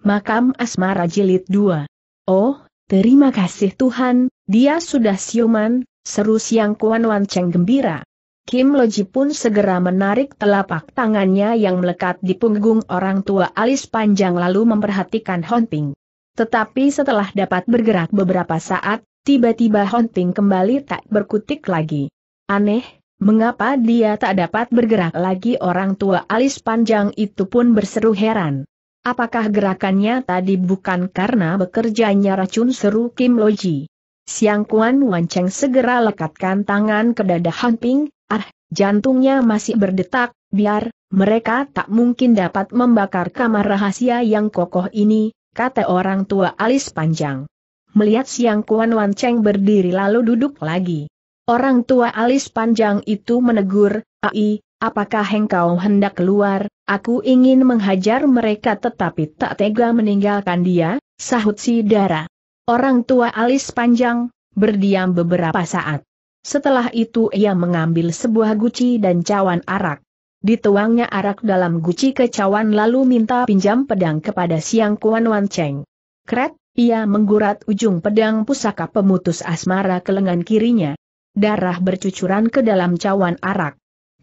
Makam Asmara Jilid 2. Oh, terima kasih Tuhan, dia sudah siuman, seru siang Kuan Wan Cheng gembira. Kim Loji pun segera menarik telapak tangannya yang melekat di punggung orang tua alis panjang lalu memperhatikan Hon Tetapi setelah dapat bergerak beberapa saat, tiba-tiba Hon kembali tak berkutik lagi. Aneh, mengapa dia tak dapat bergerak lagi orang tua alis panjang itu pun berseru heran. Apakah gerakannya tadi bukan karena bekerjanya racun seru Kim Loji? Siang Kuan Wanceng segera lekatkan tangan ke dada Han Ping, ah, jantungnya masih berdetak, biar, mereka tak mungkin dapat membakar kamar rahasia yang kokoh ini, kata orang tua alis panjang. Melihat Siang Kuan Wanceng berdiri lalu duduk lagi. Orang tua alis panjang itu menegur, Ai, apakah engkau hendak keluar, aku ingin menghajar mereka tetapi tak tega meninggalkan dia, sahut si Dara. Orang tua alis panjang, berdiam beberapa saat. Setelah itu ia mengambil sebuah guci dan cawan arak. Dituangnya arak dalam guci ke cawan lalu minta pinjam pedang kepada Siang Kuan Wan Cheng. Kret, ia menggurat ujung pedang pusaka pemutus asmara ke lengan kirinya. Darah bercucuran ke dalam cawan arak.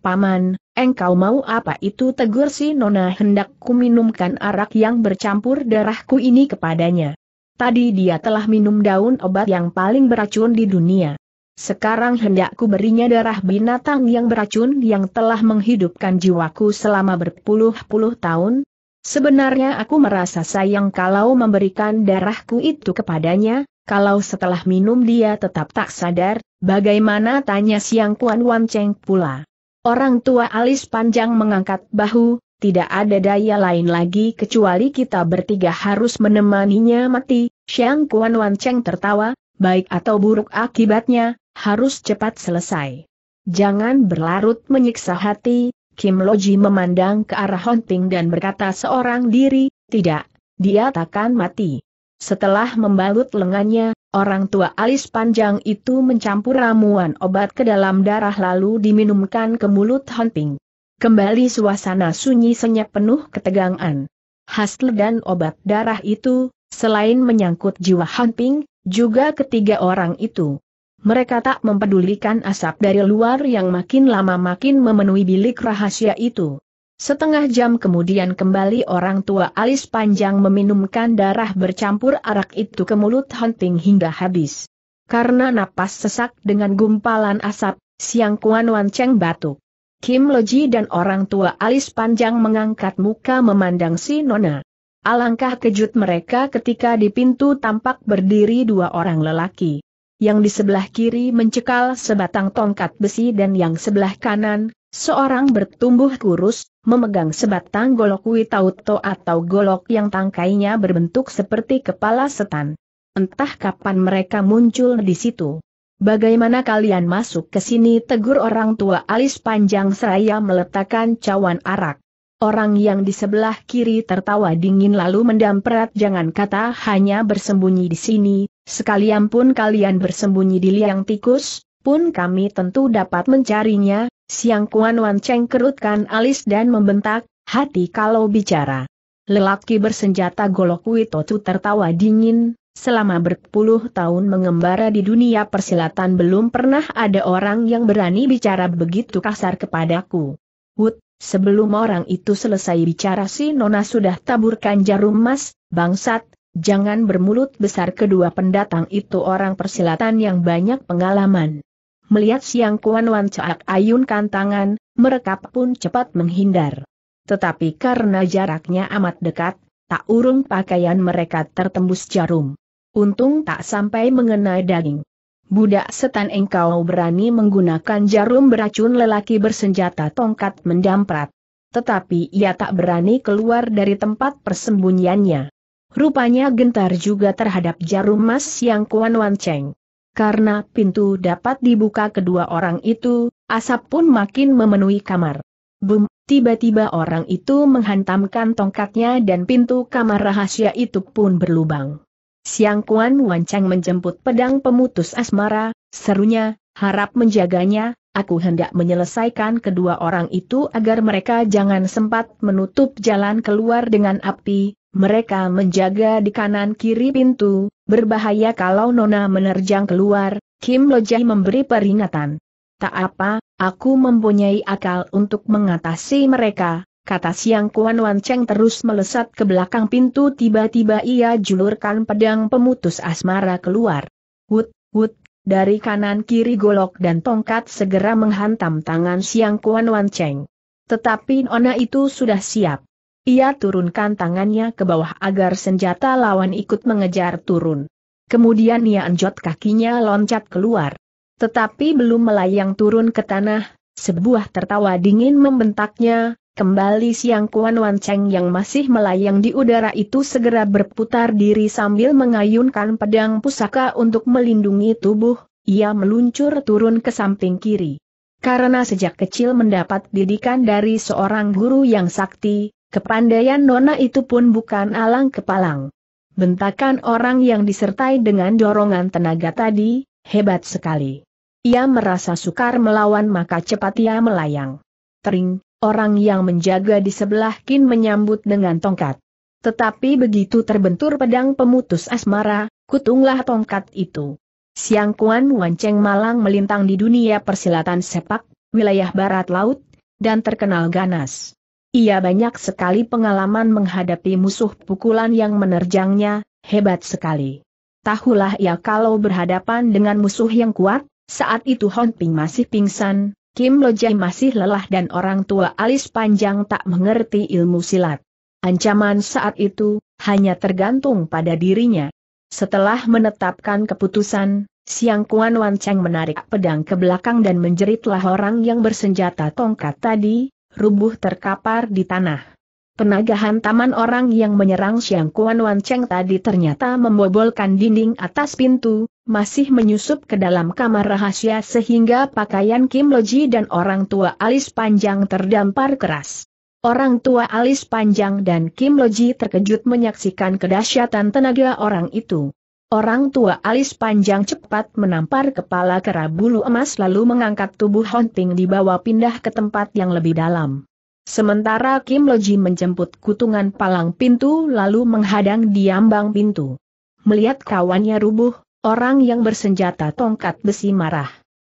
Paman, engkau mau apa itu tegur si Nona hendak kuminumkan arak yang bercampur darahku ini kepadanya. Tadi dia telah minum daun obat yang paling beracun di dunia. Sekarang hendakku berinya darah binatang yang beracun yang telah menghidupkan jiwaku selama berpuluh-puluh tahun. Sebenarnya aku merasa sayang kalau memberikan darahku itu kepadanya, kalau setelah minum dia tetap tak sadar, bagaimana tanya siang Kuan Wan Cheng pula. Orang tua alis panjang mengangkat bahu, tidak ada daya lain lagi kecuali kita bertiga harus menemaninya mati, Xiang Kuan Wan Cheng tertawa, baik atau buruk akibatnya, harus cepat selesai. Jangan berlarut menyiksa hati, Kim Loji memandang ke arah Honting dan berkata seorang diri, tidak, dia takkan mati. Setelah membalut lengannya, Orang tua alis panjang itu mencampur ramuan obat ke dalam darah lalu diminumkan ke mulut Honping. Kembali suasana sunyi senyap penuh ketegangan. Hasil dan obat darah itu, selain menyangkut jiwa Honping, juga ketiga orang itu. Mereka tak mempedulikan asap dari luar yang makin lama makin memenuhi bilik rahasia itu. Setengah jam kemudian kembali orang tua alis panjang meminumkan darah bercampur arak itu ke mulut Hunting hingga habis. Karena napas sesak dengan gumpalan asap, siang Kuan Wan Cheng batuk. Kim Loji dan orang tua alis panjang mengangkat muka memandang si Nona. Alangkah kejut mereka ketika di pintu tampak berdiri dua orang lelaki. Yang di sebelah kiri mencekal sebatang tongkat besi dan yang sebelah kanan, seorang bertumbuh kurus, memegang sebatang golok Witauto atau golok yang tangkainya berbentuk seperti kepala setan. Entah kapan mereka muncul di situ. Bagaimana kalian masuk ke sini? Tegur orang tua alis panjang seraya meletakkan cawan arak. Orang yang di sebelah kiri tertawa dingin lalu mendamperat jangan kata hanya bersembunyi di sini, sekalian pun kalian bersembunyi di liang tikus, pun kami tentu dapat mencarinya, Siang Kuan Wan Cheng kerutkan alis dan membentak, hati kalau bicara. Lelaki bersenjata golok Witotu tertawa dingin, selama berpuluh tahun mengembara di dunia persilatan belum pernah ada orang yang berani bicara begitu kasar kepadaku. Wut, sebelum orang itu selesai bicara si Nona sudah taburkan jarum emas, bangsat, jangan bermulut besar kedua pendatang itu orang persilatan yang banyak pengalaman. Melihat siang Kuan Wan Caak ayunkan tangan, mereka pun cepat menghindar. Tetapi karena jaraknya amat dekat, tak urung pakaian mereka tertembus jarum. Untung tak sampai mengenai daging. Budak setan engkau berani menggunakan jarum beracun lelaki bersenjata tongkat mendamprat. Tetapi ia tak berani keluar dari tempat persembunyiannya. Rupanya gentar juga terhadap jarum mas yang Kuan Wan ceng. Karena pintu dapat dibuka kedua orang itu, asap pun makin memenuhi kamar. Bum, tiba-tiba orang itu menghantamkan tongkatnya dan pintu kamar rahasia itu pun berlubang. Siang Kuan Wancang menjemput pedang pemutus asmara, serunya, harap menjaganya, aku hendak menyelesaikan kedua orang itu agar mereka jangan sempat menutup jalan keluar dengan api, mereka menjaga di kanan kiri pintu, Berbahaya kalau Nona menerjang keluar, Kim Lojai memberi peringatan. Tak apa, aku mempunyai akal untuk mengatasi mereka, kata Siang Kuan Wan Cheng terus melesat ke belakang pintu tiba-tiba ia julurkan pedang pemutus asmara keluar. Wut, wut, dari kanan kiri golok dan tongkat segera menghantam tangan Siang Kuan Wan Cheng. Tetapi Nona itu sudah siap. Ia turunkan tangannya ke bawah agar senjata lawan ikut mengejar turun. Kemudian ia anjot kakinya loncat keluar. Tetapi belum melayang turun ke tanah, sebuah tertawa dingin membentaknya, kembali siang Kuan Wan yang masih melayang di udara itu segera berputar diri sambil mengayunkan pedang pusaka untuk melindungi tubuh, ia meluncur turun ke samping kiri. Karena sejak kecil mendapat didikan dari seorang guru yang sakti, Kepandaian Nona itu pun bukan alang kepalang. Bentakan orang yang disertai dengan dorongan tenaga tadi, hebat sekali. Ia merasa sukar melawan maka cepat ia melayang. Tering, orang yang menjaga di sebelah kin menyambut dengan tongkat. Tetapi begitu terbentur pedang pemutus asmara, kutunglah tongkat itu. Siang Kuan Wanceng Malang melintang di dunia persilatan sepak, wilayah barat laut, dan terkenal ganas. Ia banyak sekali pengalaman menghadapi musuh pukulan yang menerjangnya, hebat sekali. Tahulah ia kalau berhadapan dengan musuh yang kuat, saat itu Hon Ping masih pingsan, Kim Lo Lojai masih lelah dan orang tua alis panjang tak mengerti ilmu silat. Ancaman saat itu, hanya tergantung pada dirinya. Setelah menetapkan keputusan, Siang Kuan Wan Cheng menarik pedang ke belakang dan menjeritlah orang yang bersenjata tongkat tadi, rubuh terkapar di tanah. Penagahan taman orang yang menyerang Xiang Kuan Wan Cheng tadi ternyata membobolkan dinding atas pintu, masih menyusup ke dalam kamar rahasia sehingga pakaian Kim Loji dan orang tua alis panjang terdampar keras. Orang tua alis panjang dan Kim Loji terkejut menyaksikan kedahsyatan tenaga orang itu. Orang tua alis panjang cepat menampar kepala kera bulu emas lalu mengangkat tubuh Honting bawah pindah ke tempat yang lebih dalam. Sementara Kim Loji menjemput kutungan palang pintu lalu menghadang di ambang pintu. Melihat kawannya rubuh, orang yang bersenjata tongkat besi marah.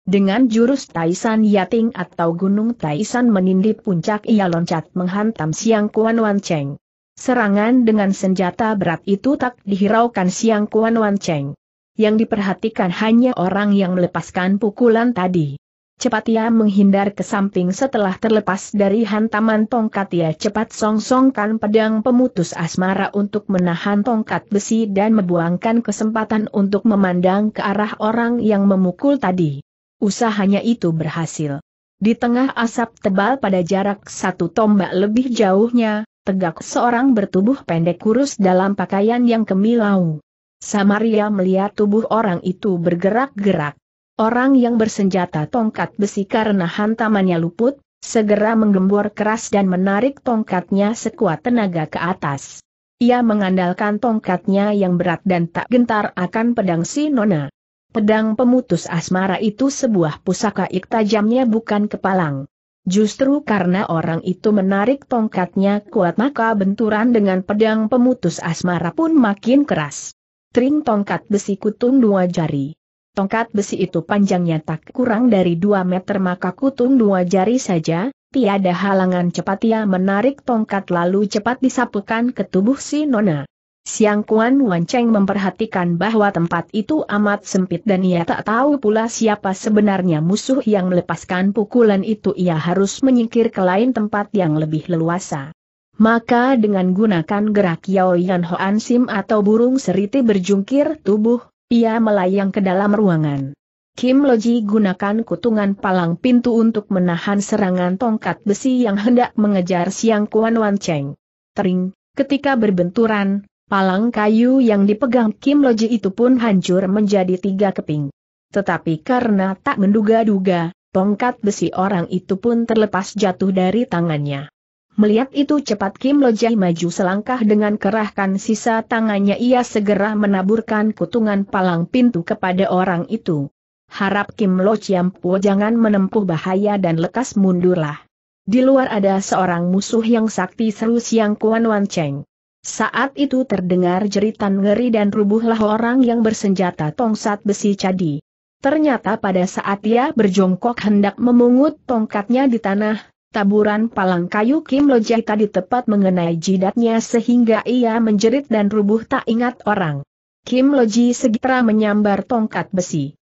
Dengan jurus Taisan Yating atau Gunung Taisan menindih puncak ia loncat menghantam Siang Kuan Wan Cheng. Serangan dengan senjata berat itu tak dihiraukan siang Kuan Wan Cheng. Yang diperhatikan hanya orang yang melepaskan pukulan tadi. Cepat ia menghindar ke samping setelah terlepas dari hantaman tongkat ia cepat songsongkan pedang pemutus asmara untuk menahan tongkat besi dan membuangkan kesempatan untuk memandang ke arah orang yang memukul tadi. Usahanya itu berhasil. Di tengah asap tebal pada jarak satu tombak lebih jauhnya, tegak seorang bertubuh pendek kurus dalam pakaian yang kemilau. Samaria melihat tubuh orang itu bergerak-gerak. Orang yang bersenjata tongkat besi karena hantamannya luput, segera menggembor keras dan menarik tongkatnya sekuat tenaga ke atas. Ia mengandalkan tongkatnya yang berat dan tak gentar akan pedang si Nona. Pedang pemutus asmara itu sebuah pusaka ik tajamnya bukan kepalang. Justru karena orang itu menarik tongkatnya kuat maka benturan dengan pedang pemutus asmara pun makin keras. Tring tongkat besi kutung dua jari. Tongkat besi itu panjangnya tak kurang dari dua meter maka kutung dua jari saja, tiada halangan cepat ia menarik tongkat lalu cepat disapukan ke tubuh si Nona. Siang Kuan Wan Cheng memperhatikan bahwa tempat itu amat sempit dan ia tak tahu pula siapa sebenarnya musuh yang melepaskan pukulan itu ia harus menyingkir ke lain tempat yang lebih leluasa. Maka dengan gunakan gerak Yao Yan Hoan Sim atau burung seriti berjungkir tubuh, ia melayang ke dalam ruangan. Kim Loji gunakan kutungan palang pintu untuk menahan serangan tongkat besi yang hendak mengejar Siang Kuan Wan Cheng. Tering, ketika berbenturan, Palang kayu yang dipegang Kim Loji itu pun hancur menjadi tiga keping. Tetapi karena tak menduga-duga, tongkat besi orang itu pun terlepas jatuh dari tangannya. Melihat itu cepat Kim Loji maju selangkah dengan kerahkan sisa tangannya ia segera menaburkan kutungan palang pintu kepada orang itu. Harap Kim Loji ampuh jangan menempuh bahaya dan lekas mundurlah. Di luar ada seorang musuh yang sakti seru Siang Kuan Wan Cheng. Saat itu terdengar jeritan ngeri dan rubuhlah orang yang bersenjata tongsat besi cadi. Ternyata pada saat ia berjongkok hendak memungut tongkatnya di tanah, taburan palang kayu Kim Lojai tadi tepat mengenai jidatnya sehingga ia menjerit dan rubuh tak ingat orang. Kim Loji segera menyambar tongkat besi.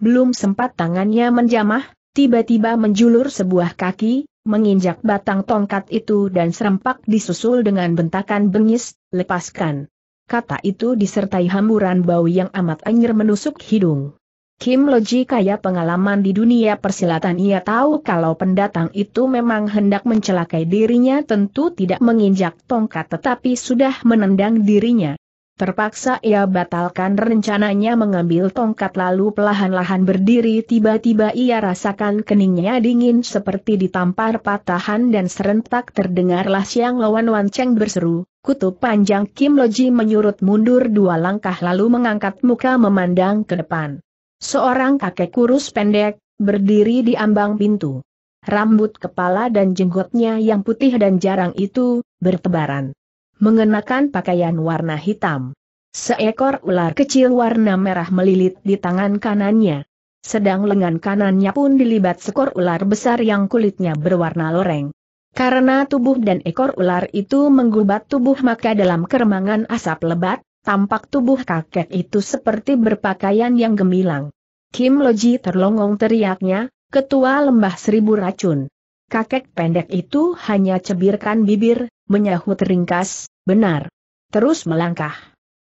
Belum sempat tangannya menjamah, tiba-tiba menjulur sebuah kaki, menginjak batang tongkat itu dan serempak disusul dengan bentakan bengis, lepaskan. Kata itu disertai hamburan bau yang amat anjir menusuk hidung. Kim Loji kaya pengalaman di dunia persilatan ia tahu kalau pendatang itu memang hendak mencelakai dirinya tentu tidak menginjak tongkat tetapi sudah menendang dirinya. Terpaksa ia batalkan rencananya mengambil tongkat lalu pelahan-lahan berdiri tiba-tiba ia rasakan keningnya dingin seperti ditampar patahan dan serentak terdengarlah siang lawan wanceng berseru, kutub panjang Kim Loji menyurut mundur dua langkah lalu mengangkat muka memandang ke depan. Seorang kakek kurus pendek, berdiri di ambang pintu. Rambut kepala dan jenggotnya yang putih dan jarang itu, bertebaran mengenakan pakaian warna hitam. Seekor ular kecil warna merah melilit di tangan kanannya. Sedang lengan kanannya pun dilibat sekor ular besar yang kulitnya berwarna loreng. Karena tubuh dan ekor ular itu menggubat tubuh maka dalam keremangan asap lebat, tampak tubuh kakek itu seperti berpakaian yang gemilang. Kim Loji terlongong teriaknya, Ketua Lembah Seribu Racun. Kakek pendek itu hanya cebirkan bibir, menyahut ringkas, benar. Terus melangkah.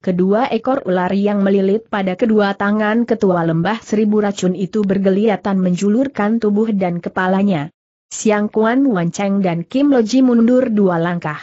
Kedua ekor ular yang melilit pada kedua tangan ketua lembah seribu racun itu bergeliatan menjulurkan tubuh dan kepalanya. Siang Kuan Cheng dan Kim Loji mundur dua langkah.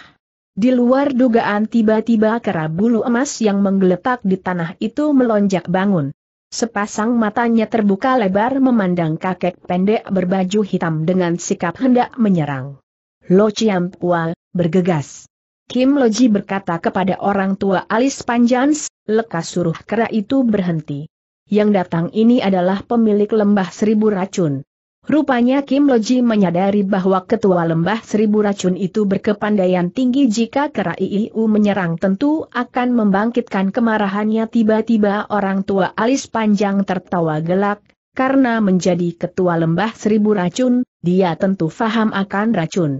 Di luar dugaan tiba-tiba kera bulu emas yang menggeletak di tanah itu melonjak bangun. Sepasang matanya terbuka lebar memandang kakek pendek berbaju hitam dengan sikap hendak menyerang. Lo Chiam Pual, bergegas. Kim Loji berkata kepada orang tua Alis Panjans, lekas suruh kera itu berhenti. Yang datang ini adalah pemilik lembah seribu racun. Rupanya Kim Loji menyadari bahwa ketua lembah seribu racun itu berkepandaian tinggi jika kera IIU menyerang tentu akan membangkitkan kemarahannya tiba-tiba orang tua alis panjang tertawa gelak, karena menjadi ketua lembah seribu racun, dia tentu faham akan racun.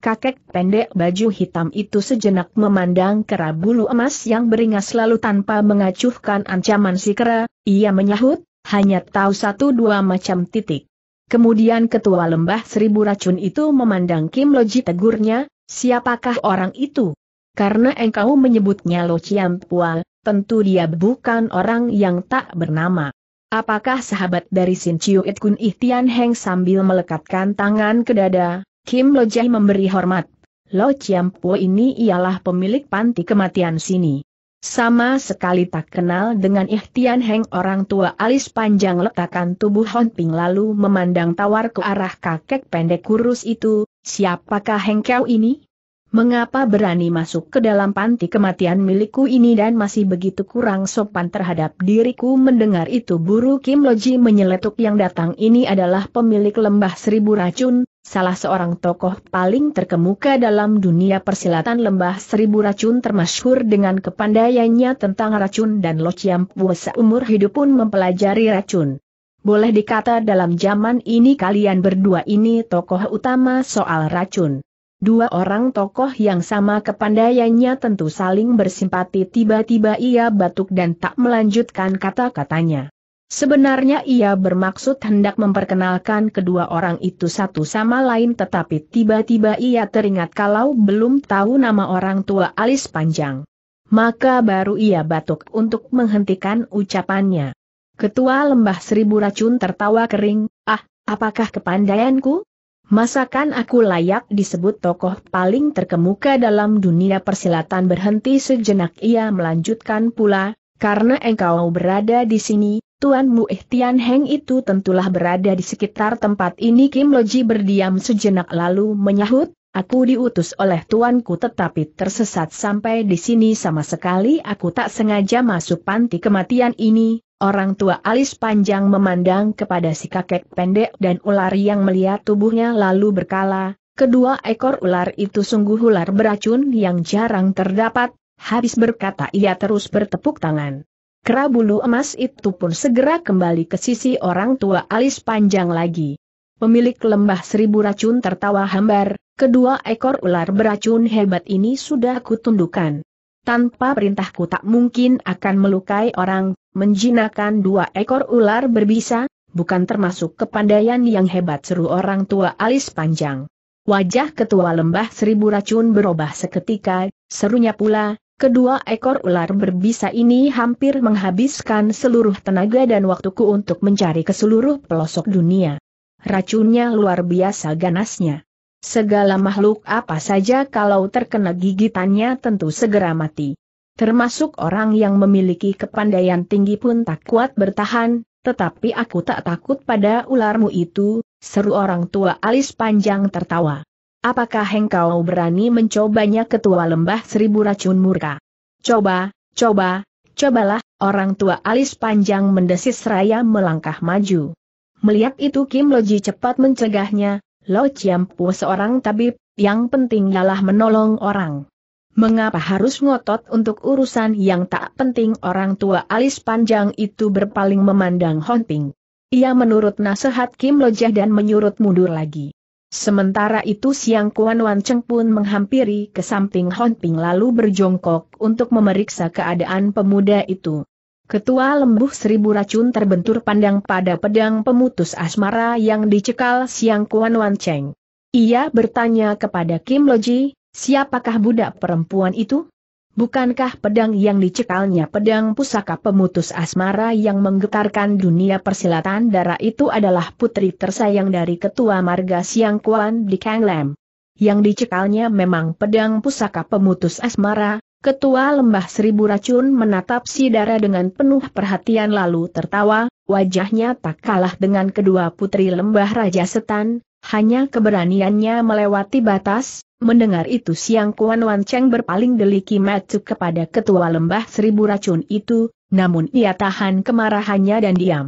Kakek pendek baju hitam itu sejenak memandang kera bulu emas yang beringas lalu tanpa mengacuhkan ancaman si kera, ia menyahut, hanya tahu satu dua macam titik. Kemudian ketua lembah seribu racun itu memandang Kim Loji tegurnya, siapakah orang itu? Karena engkau menyebutnya Lo Chiam Pual, tentu dia bukan orang yang tak bernama. Apakah sahabat dari Sin Chiu It Kun Ihtian Heng sambil melekatkan tangan ke dada, Kim Loji memberi hormat. Lo Chiam Pual ini ialah pemilik panti kematian sini. Sama sekali tak kenal dengan Ihtian Heng orang tua alis panjang letakkan tubuh Hon Ping lalu memandang tawar ke arah kakek pendek kurus itu, siapakah Heng Kau ini? Mengapa berani masuk ke dalam panti kematian milikku ini dan masih begitu kurang sopan terhadap diriku mendengar itu buru Kim Loji menyeletuk yang datang ini adalah pemilik lembah seribu racun, salah seorang tokoh paling terkemuka dalam dunia persilatan lembah seribu racun termasyhur dengan kepandaiannya tentang racun dan Lo Chiam umur hidup pun mempelajari racun. Boleh dikata dalam zaman ini kalian berdua ini tokoh utama soal racun. Dua orang tokoh yang sama kepandaiannya tentu saling bersimpati tiba-tiba ia batuk dan tak melanjutkan kata-katanya. Sebenarnya ia bermaksud hendak memperkenalkan kedua orang itu satu sama lain tetapi tiba-tiba ia teringat kalau belum tahu nama orang tua alis panjang. Maka baru ia batuk untuk menghentikan ucapannya. Ketua lembah seribu racun tertawa kering, ah, apakah kepandaianku? Masakan aku layak disebut tokoh paling terkemuka dalam dunia persilatan berhenti sejenak ia melanjutkan pula, karena engkau berada di sini, Tuan Mu Eh Tian Heng itu tentulah berada di sekitar tempat ini Kim Loji berdiam sejenak lalu menyahut, aku diutus oleh tuanku tetapi tersesat sampai di sini sama sekali aku tak sengaja masuk panti kematian ini, orang tua alis panjang memandang kepada si kakek pendek dan ular yang melihat tubuhnya lalu berkala, kedua ekor ular itu sungguh ular beracun yang jarang terdapat, habis berkata ia terus bertepuk tangan bulu emas itu pun segera kembali ke sisi orang tua alis panjang lagi. Pemilik lembah seribu racun tertawa hambar, kedua ekor ular beracun hebat ini sudah kutundukan. Tanpa perintahku tak mungkin akan melukai orang, menjinakkan dua ekor ular berbisa, bukan termasuk kepandaian yang hebat seru orang tua alis panjang. Wajah ketua lembah seribu racun berubah seketika, serunya pula, Kedua ekor ular berbisa ini hampir menghabiskan seluruh tenaga dan waktuku untuk mencari ke seluruh pelosok dunia. Racunnya luar biasa ganasnya. Segala makhluk apa saja kalau terkena gigitannya tentu segera mati. Termasuk orang yang memiliki kepandaian tinggi pun tak kuat bertahan, tetapi aku tak takut pada ularmu itu, seru orang tua alis panjang tertawa. Apakah engkau berani mencobanya ketua lembah seribu racun murka? Coba, coba, cobalah, orang tua alis panjang mendesis raya melangkah maju. Melihat itu Kim Loji cepat mencegahnya, Lo Chiampu seorang tabib, yang penting ialah menolong orang. Mengapa harus ngotot untuk urusan yang tak penting orang tua alis panjang itu berpaling memandang Honting. Ia menurut nasihat Kim Lojah dan menyurut mundur lagi. Sementara itu siang Kuan Wan Cheng pun menghampiri ke samping Hon Ping lalu berjongkok untuk memeriksa keadaan pemuda itu. Ketua lembuh seribu racun terbentur pandang pada pedang pemutus asmara yang dicekal siang Kuan Wan Cheng. Ia bertanya kepada Kim Loji, siapakah budak perempuan itu? Bukankah pedang yang dicekalnya pedang pusaka pemutus asmara yang menggetarkan dunia persilatan darah itu adalah putri tersayang dari ketua marga Siang Kuan di Kanglem? Yang dicekalnya memang pedang pusaka pemutus asmara, ketua lembah seribu racun menatap si darah dengan penuh perhatian lalu tertawa, wajahnya tak kalah dengan kedua putri lembah Raja Setan, hanya keberaniannya melewati batas, mendengar itu siang Kuan Wan Cheng berpaling deliki matuk kepada ketua lembah seribu racun itu, namun ia tahan kemarahannya dan diam.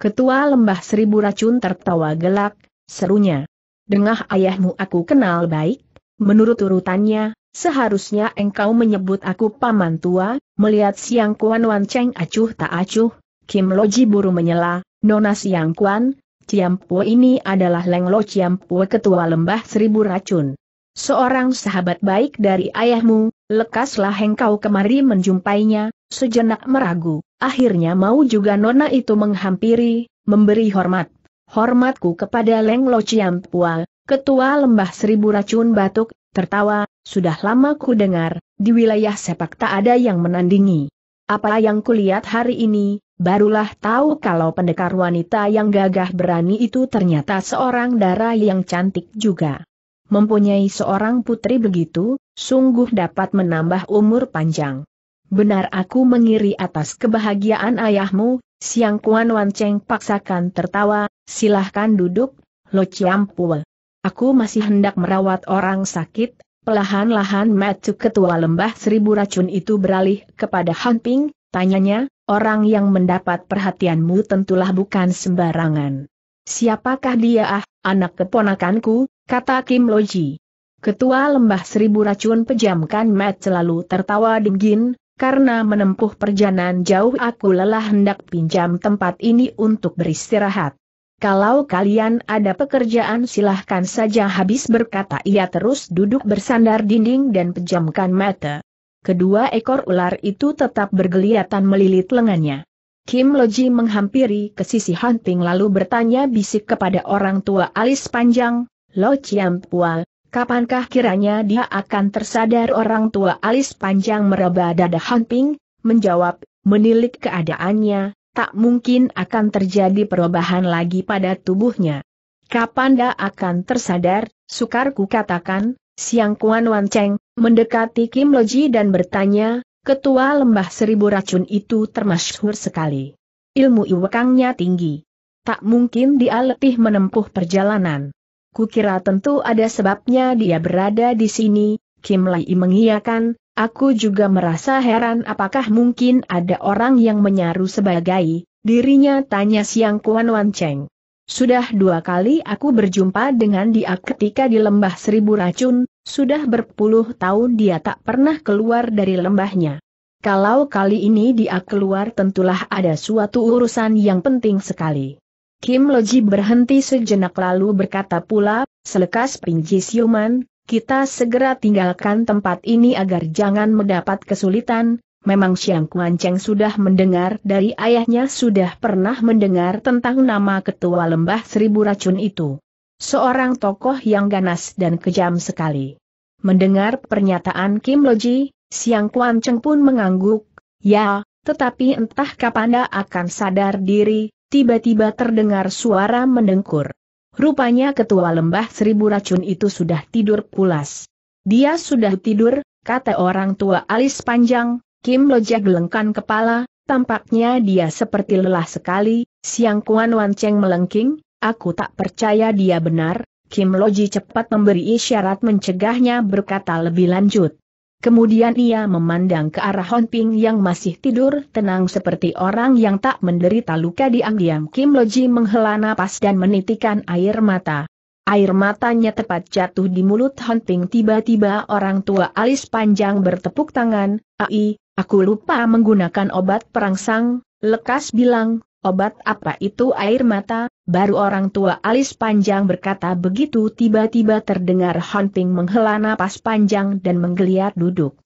Ketua lembah seribu racun tertawa gelak, serunya. Dengah ayahmu aku kenal baik, menurut urutannya, seharusnya engkau menyebut aku paman tua, melihat siang Kuan Wan Cheng acuh tak acuh, Kim Loji buru menyela, Nona Siang Kuan, Ciampu ini adalah Lenglo Ciampu, ketua lembah seribu racun. Seorang sahabat baik dari ayahmu, lekaslah engkau kemari menjumpainya, sejenak meragu, akhirnya mau juga nona itu menghampiri, memberi hormat. Hormatku kepada Lenglo Ciampu, ketua lembah seribu racun batuk, tertawa, sudah lama ku dengar, di wilayah sepak tak ada yang menandingi. Apa yang kulihat hari ini, Barulah tahu kalau pendekar wanita yang gagah berani itu ternyata seorang darah yang cantik juga. Mempunyai seorang putri begitu, sungguh dapat menambah umur panjang. Benar aku mengiri atas kebahagiaan ayahmu, Siang Kuan Wan Cheng paksakan tertawa, silahkan duduk, Lo Chiampul. Aku masih hendak merawat orang sakit, pelahan-lahan Matu Ketua Lembah Seribu Racun itu beralih kepada Han Ping, tanyanya, orang yang mendapat perhatianmu tentulah bukan sembarangan. Siapakah dia ah, anak keponakanku, kata Kim Loji. Ketua lembah seribu racun pejamkan Matt selalu tertawa dingin, karena menempuh perjalanan jauh aku lelah hendak pinjam tempat ini untuk beristirahat. Kalau kalian ada pekerjaan silahkan saja habis berkata ia terus duduk bersandar dinding dan pejamkan mata. Kedua ekor ular itu tetap bergeliatan melilit lengannya. Kim Loji menghampiri ke sisi Hunting lalu bertanya bisik kepada orang tua alis panjang, Lo Chiam Pual, kapankah kiranya dia akan tersadar orang tua alis panjang meraba dada Hunting? Menjawab, menilik keadaannya, tak mungkin akan terjadi perubahan lagi pada tubuhnya. Kapan dia akan tersadar, sukar ku katakan, Siang Kuan Wan Cheng, mendekati Kim Loji dan bertanya, ketua lembah seribu racun itu termasyhur sekali. Ilmu iwekangnya tinggi. Tak mungkin dia lebih menempuh perjalanan. Kukira tentu ada sebabnya dia berada di sini, Kim Lai mengiyakan, aku juga merasa heran apakah mungkin ada orang yang menyaru sebagai, dirinya tanya Siang Kuan Wan Cheng. Sudah dua kali aku berjumpa dengan dia ketika di lembah seribu racun, sudah berpuluh tahun dia tak pernah keluar dari lembahnya. Kalau kali ini dia keluar tentulah ada suatu urusan yang penting sekali. Kim Loji berhenti sejenak lalu berkata pula, selekas pinji siuman, kita segera tinggalkan tempat ini agar jangan mendapat kesulitan, Memang Siang Kuan Cheng sudah mendengar dari ayahnya sudah pernah mendengar tentang nama ketua lembah seribu racun itu. Seorang tokoh yang ganas dan kejam sekali. Mendengar pernyataan Kim Loji, Siang Kuan Cheng pun mengangguk, ya, tetapi entah kapan dia akan sadar diri, tiba-tiba terdengar suara mendengkur. Rupanya ketua lembah seribu racun itu sudah tidur pulas. Dia sudah tidur, kata orang tua alis panjang, Kim Loja gelengkan kepala, tampaknya dia seperti lelah sekali, siang Kuan Wan Cheng melengking, aku tak percaya dia benar, Kim Loji cepat memberi isyarat mencegahnya berkata lebih lanjut. Kemudian ia memandang ke arah Hon Ping yang masih tidur tenang seperti orang yang tak menderita luka diam-diam Kim Loji menghela napas dan menitikan air mata. Air matanya tepat jatuh di mulut Hon Ping tiba-tiba orang tua alis panjang bertepuk tangan, Ai, Aku lupa menggunakan obat perangsang, lekas bilang, obat apa itu air mata, baru orang tua alis panjang berkata begitu tiba-tiba terdengar hunting menghela napas panjang dan menggeliat duduk.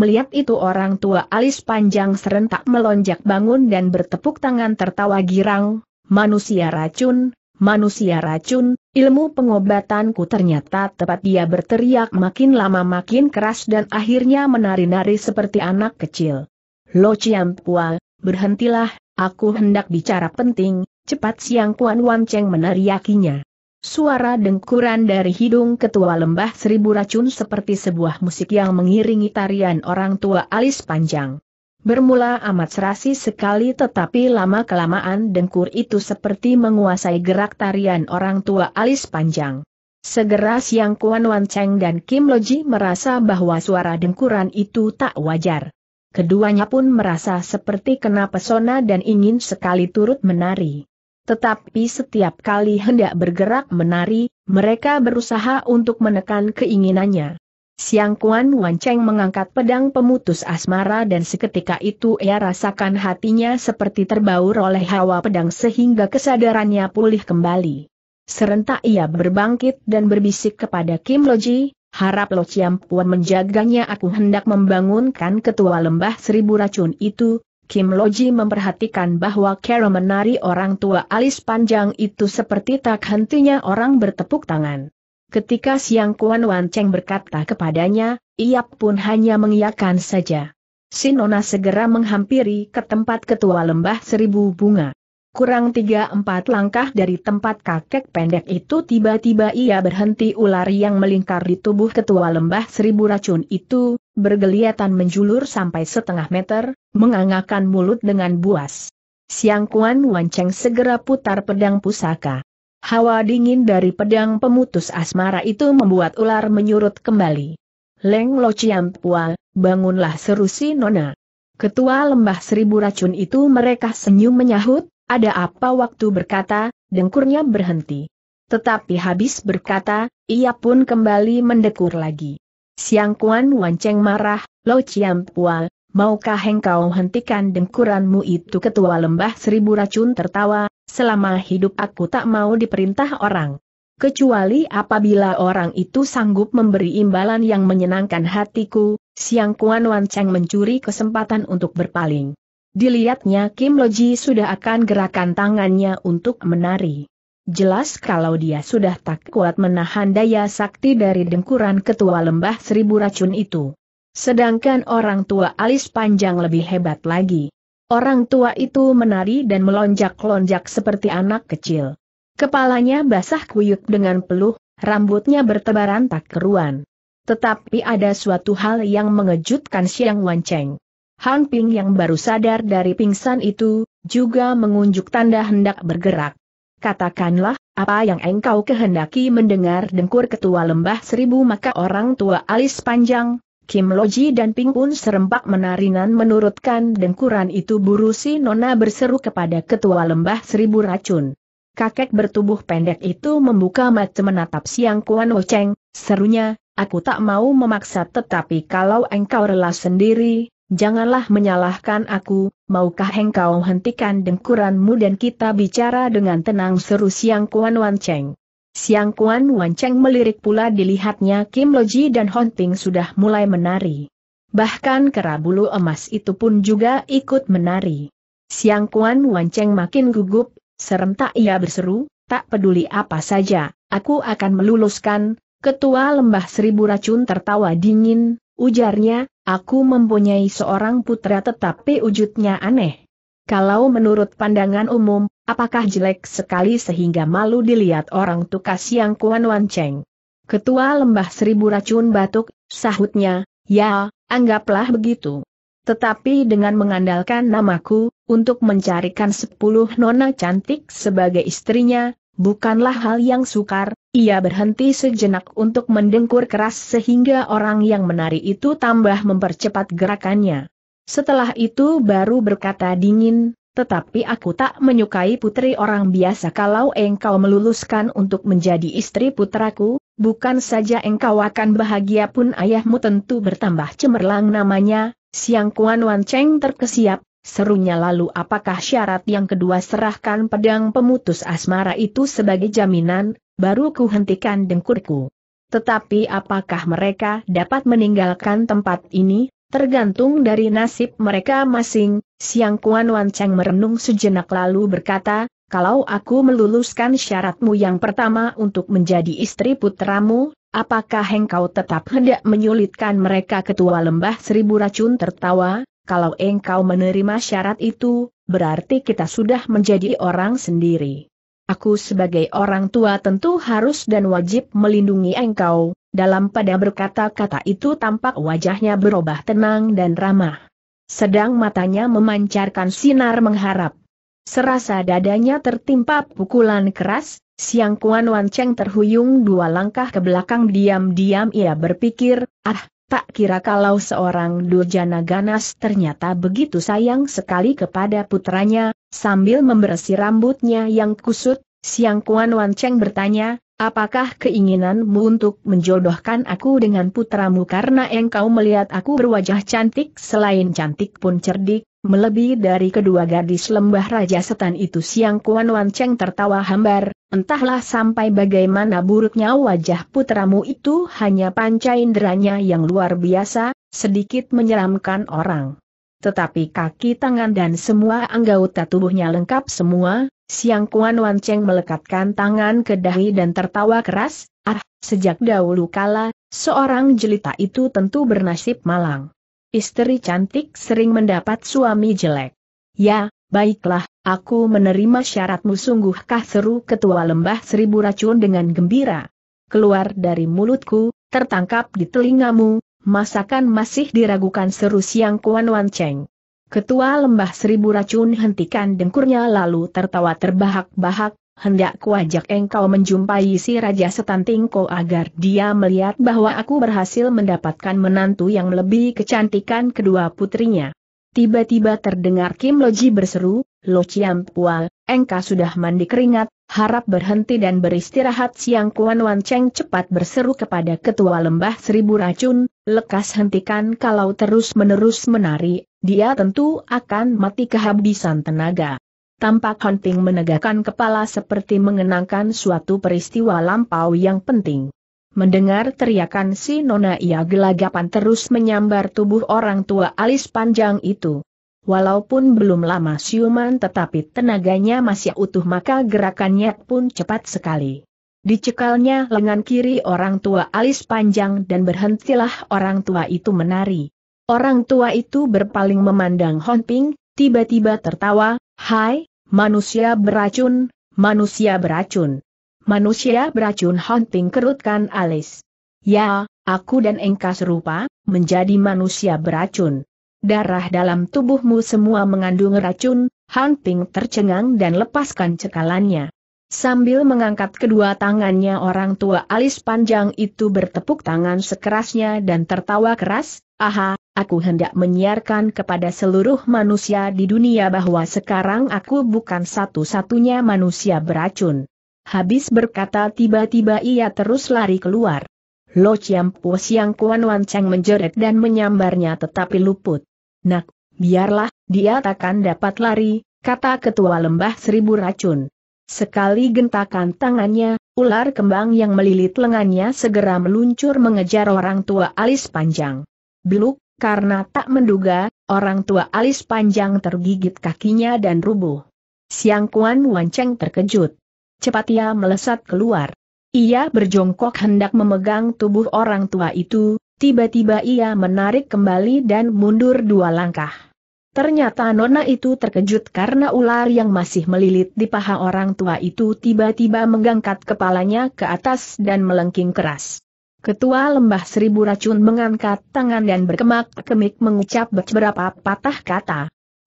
Melihat itu orang tua alis panjang serentak melonjak bangun dan bertepuk tangan tertawa girang, manusia racun, manusia racun, Ilmu pengobatanku ternyata tepat dia berteriak makin lama makin keras dan akhirnya menari-nari seperti anak kecil. Lo Chiam Pua, berhentilah, aku hendak bicara penting, cepat siang Kuan Wan Cheng menariakinya. Suara dengkuran dari hidung ketua lembah seribu racun seperti sebuah musik yang mengiringi tarian orang tua alis panjang. Bermula amat serasi sekali tetapi lama-kelamaan dengkur itu seperti menguasai gerak tarian orang tua alis panjang. Segera siang Kuan Wan Cheng dan Kim Loji merasa bahwa suara dengkuran itu tak wajar. Keduanya pun merasa seperti kena pesona dan ingin sekali turut menari. Tetapi setiap kali hendak bergerak menari, mereka berusaha untuk menekan keinginannya. Siang Kuan Cheng mengangkat pedang pemutus asmara dan seketika itu ia rasakan hatinya seperti terbaur oleh hawa pedang sehingga kesadarannya pulih kembali. Serentak ia berbangkit dan berbisik kepada Kim Loji, harap Lo Chiam Puan menjaganya aku hendak membangunkan ketua lembah seribu racun itu, Kim Loji memperhatikan bahwa Kara menari orang tua alis panjang itu seperti tak hentinya orang bertepuk tangan. Ketika Siang Kuan Wan Cheng berkata kepadanya, ia pun hanya mengiyakan saja. Sinona segera menghampiri ke tempat ketua lembah seribu bunga. Kurang tiga empat langkah dari tempat kakek pendek itu tiba-tiba ia berhenti ular yang melingkar di tubuh ketua lembah seribu racun itu, bergeliatan menjulur sampai setengah meter, mengangakan mulut dengan buas. Siang Kuan Wanceng segera putar pedang pusaka. Hawa dingin dari pedang pemutus asmara itu membuat ular menyurut kembali. Leng Lo Pua, bangunlah seru si Nona. Ketua lembah seribu racun itu mereka senyum menyahut, ada apa waktu berkata, dengkurnya berhenti. Tetapi habis berkata, ia pun kembali mendekur lagi. Siang Kuan Wanceng marah, Lo Pua, maukah engkau hentikan dengkuranmu itu ketua lembah seribu racun tertawa, Selama hidup aku tak mau diperintah orang. Kecuali apabila orang itu sanggup memberi imbalan yang menyenangkan hatiku, Siang Kuan Wan Cheng mencuri kesempatan untuk berpaling. Dilihatnya Kim Loji sudah akan gerakan tangannya untuk menari. Jelas kalau dia sudah tak kuat menahan daya sakti dari dengkuran ketua lembah seribu racun itu. Sedangkan orang tua alis panjang lebih hebat lagi. Orang tua itu menari dan melonjak-lonjak seperti anak kecil. Kepalanya basah kuyup dengan peluh, rambutnya bertebaran tak keruan. Tetapi ada suatu hal yang mengejutkan Siang Wancheng. Han Ping yang baru sadar dari pingsan itu, juga mengunjuk tanda hendak bergerak. Katakanlah, apa yang engkau kehendaki mendengar dengkur ketua lembah seribu maka orang tua alis panjang, Kim Loji dan Ping Un serempak menarinan menurutkan dengkuran itu buru si Nona berseru kepada ketua lembah seribu racun. Kakek bertubuh pendek itu membuka mata menatap siang Kuan Ocheng, serunya, aku tak mau memaksa tetapi kalau engkau rela sendiri, janganlah menyalahkan aku, maukah engkau hentikan dengkuranmu dan kita bicara dengan tenang seru siang Kuan Wan Siang Kuan Wanceng melirik pula dilihatnya Kim Loji dan Hon Ting sudah mulai menari. Bahkan kera bulu emas itu pun juga ikut menari. Siang Kuan Wanceng makin gugup, serentak ia berseru, tak peduli apa saja, aku akan meluluskan, ketua lembah seribu racun tertawa dingin, ujarnya, aku mempunyai seorang putra tetapi wujudnya aneh. Kalau menurut pandangan umum, apakah jelek sekali sehingga malu dilihat orang tukas yang Kuan Wan Ketua lembah seribu racun batuk, sahutnya, ya, anggaplah begitu. Tetapi dengan mengandalkan namaku, untuk mencarikan sepuluh nona cantik sebagai istrinya, bukanlah hal yang sukar, ia berhenti sejenak untuk mendengkur keras sehingga orang yang menari itu tambah mempercepat gerakannya. Setelah itu baru berkata dingin, tetapi aku tak menyukai putri orang biasa kalau engkau meluluskan untuk menjadi istri putraku, bukan saja engkau akan bahagia pun ayahmu tentu bertambah cemerlang namanya, siang Kuan Wan Cheng terkesiap, serunya lalu apakah syarat yang kedua serahkan pedang pemutus asmara itu sebagai jaminan, baru kuhentikan dengkurku. Tetapi apakah mereka dapat meninggalkan tempat ini? Tergantung dari nasib mereka masing, Siang Kuan Wan Cheng merenung sejenak lalu berkata, kalau aku meluluskan syaratmu yang pertama untuk menjadi istri putramu, apakah engkau tetap hendak menyulitkan mereka ketua lembah seribu racun tertawa, kalau engkau menerima syarat itu, berarti kita sudah menjadi orang sendiri. Aku sebagai orang tua tentu harus dan wajib melindungi engkau, dalam pada berkata-kata itu tampak wajahnya berubah tenang dan ramah. Sedang matanya memancarkan sinar mengharap. Serasa dadanya tertimpa pukulan keras, siang Kuan Wan Cheng terhuyung dua langkah ke belakang diam-diam ia berpikir, ah, tak kira kalau seorang Durjana Ganas ternyata begitu sayang sekali kepada putranya, sambil membersih rambutnya yang kusut, Siang Kuan Wan Cheng bertanya, Apakah keinginanmu untuk menjodohkan aku dengan putramu karena engkau melihat aku berwajah cantik selain cantik pun cerdik, melebihi dari kedua gadis lembah Raja Setan itu siang Kuan Wan Cheng tertawa hambar, entahlah sampai bagaimana buruknya wajah putramu itu hanya panca inderanya yang luar biasa, sedikit menyeramkan orang tetapi kaki tangan dan semua anggota tubuhnya lengkap semua, Siang Kuan Wan Cheng melekatkan tangan ke dahi dan tertawa keras, ah, sejak dahulu kala, seorang jelita itu tentu bernasib malang. Istri cantik sering mendapat suami jelek. Ya, baiklah, aku menerima syaratmu sungguhkah seru ketua lembah seribu racun dengan gembira. Keluar dari mulutku, tertangkap di telingamu, Masakan masih diragukan seru siang Kuan Wan Cheng. Ketua lembah seribu racun hentikan dengkurnya lalu tertawa terbahak-bahak, hendak kuajak engkau menjumpai si Raja tingko agar dia melihat bahwa aku berhasil mendapatkan menantu yang lebih kecantikan kedua putrinya. Tiba-tiba terdengar Kim Loji berseru, Lo Chiam Pual, Engka sudah mandi keringat, harap berhenti dan beristirahat siang Kuan Wan Cheng cepat berseru kepada ketua lembah seribu racun, lekas hentikan kalau terus-menerus menari, dia tentu akan mati kehabisan tenaga. Tampak Hon menegakkan kepala seperti mengenangkan suatu peristiwa lampau yang penting. Mendengar teriakan si Nona ia gelagapan terus menyambar tubuh orang tua alis panjang itu. Walaupun belum lama siuman tetapi tenaganya masih utuh maka gerakannya pun cepat sekali. Dicekalnya lengan kiri orang tua alis panjang dan berhentilah orang tua itu menari. Orang tua itu berpaling memandang Honping, tiba-tiba tertawa, Hai, manusia beracun, manusia beracun. Manusia beracun Honping kerutkan alis. Ya, aku dan engkau serupa, menjadi manusia beracun darah dalam tubuhmu semua mengandung racun, Han Ping tercengang dan lepaskan cekalannya. Sambil mengangkat kedua tangannya orang tua alis panjang itu bertepuk tangan sekerasnya dan tertawa keras, aha, aku hendak menyiarkan kepada seluruh manusia di dunia bahwa sekarang aku bukan satu-satunya manusia beracun. Habis berkata tiba-tiba ia terus lari keluar. Lo Chiam Siang Kuan Wan Cheng menjerit dan menyambarnya tetapi luput. Nak, biarlah, dia takkan dapat lari, kata ketua lembah seribu racun. Sekali gentakan tangannya, ular kembang yang melilit lengannya segera meluncur mengejar orang tua alis panjang. Beluk, karena tak menduga, orang tua alis panjang tergigit kakinya dan rubuh. Siang Kuan Wanceng terkejut. Cepat ia melesat keluar. Ia berjongkok hendak memegang tubuh orang tua itu, Tiba-tiba ia menarik kembali dan mundur dua langkah. Ternyata Nona itu terkejut karena ular yang masih melilit di paha orang tua itu tiba-tiba mengangkat kepalanya ke atas dan melengking keras. Ketua lembah seribu racun mengangkat tangan dan berkemak-kemik mengucap beberapa patah kata.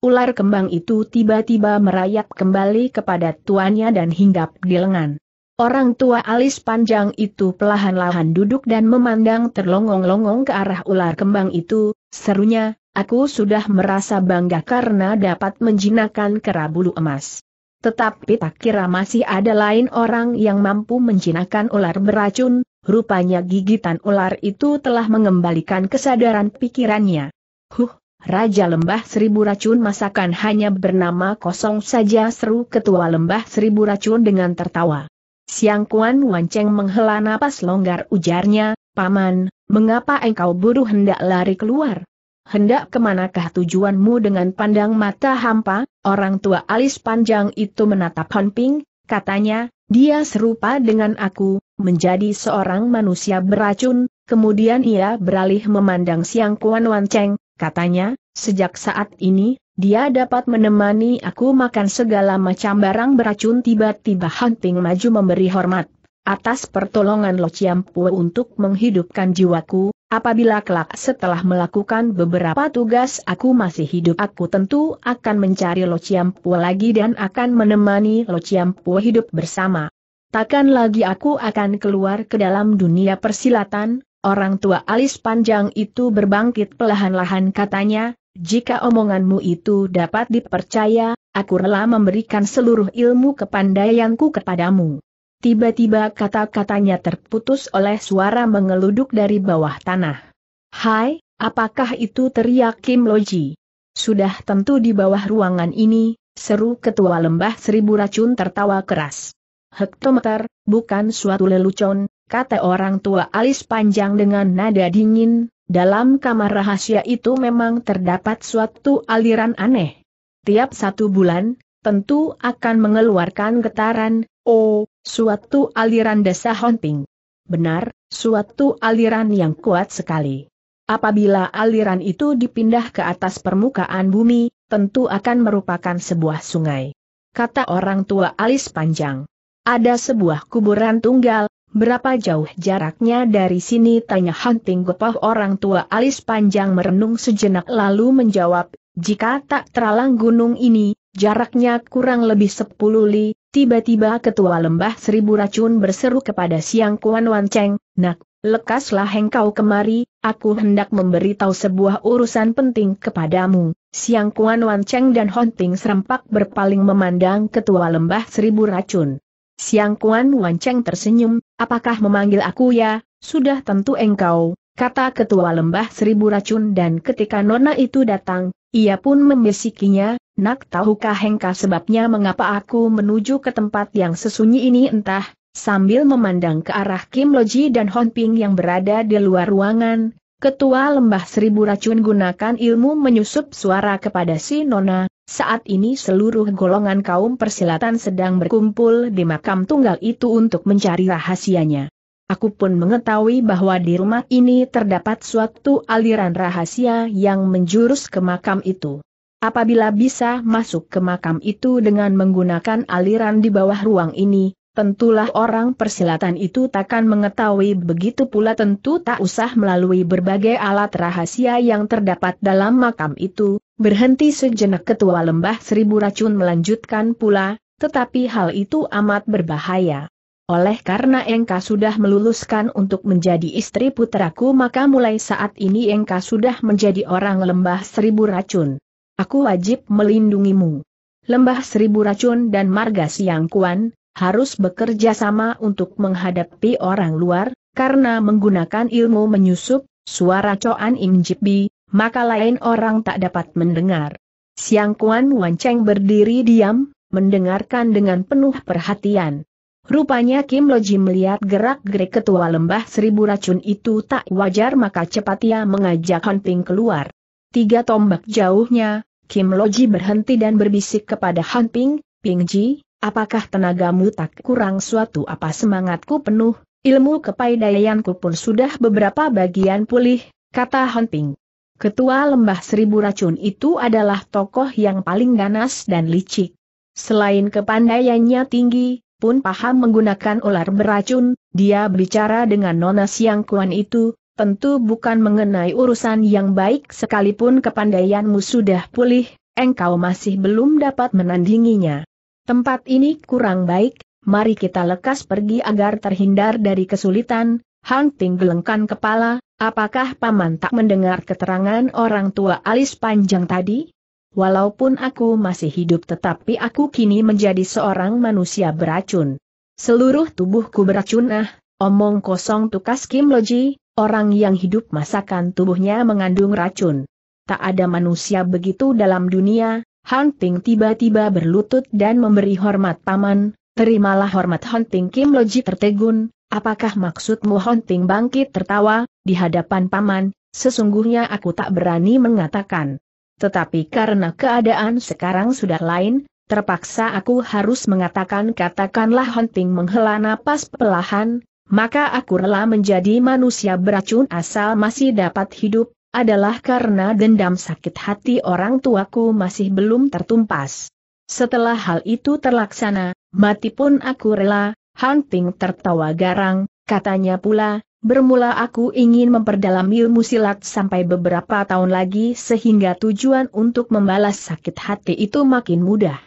Ular kembang itu tiba-tiba merayap kembali kepada tuannya dan hinggap di lengan. Orang tua alis panjang itu pelahan-lahan duduk dan memandang terlongong-longong ke arah ular kembang itu, serunya, aku sudah merasa bangga karena dapat menjinakkan bulu emas. Tetapi tak kira masih ada lain orang yang mampu menjinakkan ular beracun, rupanya gigitan ular itu telah mengembalikan kesadaran pikirannya. Huh, Raja Lembah Seribu Racun masakan hanya bernama kosong saja seru ketua Lembah Seribu Racun dengan tertawa. Siang Kuan Wanceng menghela napas longgar ujarnya, Paman, mengapa engkau buru hendak lari keluar? Hendak kemanakah tujuanmu dengan pandang mata hampa? Orang tua alis panjang itu menatap Ping, katanya, dia serupa dengan aku, menjadi seorang manusia beracun, kemudian ia beralih memandang Siang Kuan Wanceng, katanya, sejak saat ini, dia dapat menemani aku makan segala macam barang beracun tiba-tiba Hunting maju memberi hormat. Atas pertolongan Lo Chiampue untuk menghidupkan jiwaku, apabila kelak setelah melakukan beberapa tugas aku masih hidup aku tentu akan mencari Lo Chiampue lagi dan akan menemani Lo Chiampue hidup bersama. Takkan lagi aku akan keluar ke dalam dunia persilatan, orang tua alis panjang itu berbangkit pelahan-lahan katanya, jika omonganmu itu dapat dipercaya, aku rela memberikan seluruh ilmu kepandaianku kepadamu. Tiba-tiba kata-katanya terputus oleh suara mengeluduk dari bawah tanah. Hai, apakah itu teriak Kim Loji? Sudah tentu di bawah ruangan ini, seru ketua lembah seribu racun tertawa keras. Hektometer, bukan suatu lelucon, kata orang tua alis panjang dengan nada dingin, dalam kamar rahasia itu memang terdapat suatu aliran aneh. Tiap satu bulan, tentu akan mengeluarkan getaran, oh, suatu aliran desa hunting. Benar, suatu aliran yang kuat sekali. Apabila aliran itu dipindah ke atas permukaan bumi, tentu akan merupakan sebuah sungai. Kata orang tua alis panjang. Ada sebuah kuburan tunggal, Berapa jauh jaraknya dari sini? Tanya Hunting Gopah orang tua alis panjang merenung sejenak lalu menjawab, jika tak teralang gunung ini, jaraknya kurang lebih sepuluh li, tiba-tiba ketua lembah seribu racun berseru kepada siang Kuan Wan Cheng, nak, lekaslah engkau kemari, aku hendak memberitahu sebuah urusan penting kepadamu. Siang Kuan Wan Cheng dan Hunting serempak berpaling memandang ketua lembah seribu racun. Siang Kuan Wanceng tersenyum, apakah memanggil aku ya, sudah tentu engkau, kata ketua lembah seribu racun dan ketika nona itu datang, ia pun membisikinya, nak tahukah engkau sebabnya mengapa aku menuju ke tempat yang sesunyi ini entah, sambil memandang ke arah Kim Loji dan Hon Ping yang berada di luar ruangan, ketua lembah seribu racun gunakan ilmu menyusup suara kepada si nona, saat ini seluruh golongan kaum persilatan sedang berkumpul di makam tunggal itu untuk mencari rahasianya. Aku pun mengetahui bahwa di rumah ini terdapat suatu aliran rahasia yang menjurus ke makam itu. Apabila bisa masuk ke makam itu dengan menggunakan aliran di bawah ruang ini, Tentulah orang persilatan itu takkan mengetahui begitu pula tentu tak usah melalui berbagai alat rahasia yang terdapat dalam makam itu, berhenti sejenak ketua lembah seribu racun melanjutkan pula, tetapi hal itu amat berbahaya. Oleh karena Engkau sudah meluluskan untuk menjadi istri puteraku maka mulai saat ini Engkau sudah menjadi orang lembah seribu racun. Aku wajib melindungimu. Lembah seribu racun dan marga siang kuan, harus bekerja sama untuk menghadapi orang luar, karena menggunakan ilmu menyusup, suara Coan Im Jibi, maka lain orang tak dapat mendengar. Siang Kuan Wanceng berdiri diam, mendengarkan dengan penuh perhatian. Rupanya Kim Loji melihat gerak-gerik ketua lembah seribu racun itu tak wajar maka cepat ia mengajak Han Ping keluar. Tiga tombak jauhnya, Kim Loji berhenti dan berbisik kepada Han Ping, Ping Ji, Apakah tenagamu tak kurang suatu apa semangatku penuh, ilmu kepaidayanku pun sudah beberapa bagian pulih, kata Ping. Ketua lembah seribu racun itu adalah tokoh yang paling ganas dan licik. Selain kepandaiannya tinggi, pun paham menggunakan ular beracun, dia berbicara dengan Nona Siang Kuan itu, tentu bukan mengenai urusan yang baik sekalipun kepandaianmu sudah pulih, engkau masih belum dapat menandinginya. Tempat ini kurang baik, mari kita lekas pergi agar terhindar dari kesulitan. Hang Ting gelengkan kepala, apakah paman tak mendengar keterangan orang tua alis panjang tadi? Walaupun aku masih hidup tetapi aku kini menjadi seorang manusia beracun. Seluruh tubuhku beracun ah, omong kosong tukas Kim Loji, orang yang hidup masakan tubuhnya mengandung racun. Tak ada manusia begitu dalam dunia, Hunting tiba-tiba berlutut dan memberi hormat paman, terimalah hormat Hunting Ping Kim Loji tertegun, apakah maksudmu Hunting bangkit tertawa, di hadapan paman, sesungguhnya aku tak berani mengatakan. Tetapi karena keadaan sekarang sudah lain, terpaksa aku harus mengatakan katakanlah Hunting menghela napas pelahan, maka aku rela menjadi manusia beracun asal masih dapat hidup, adalah karena dendam sakit hati orang tuaku masih belum tertumpas. Setelah hal itu terlaksana, mati pun aku rela, Hunting tertawa garang, katanya pula, bermula aku ingin memperdalam ilmu silat sampai beberapa tahun lagi sehingga tujuan untuk membalas sakit hati itu makin mudah.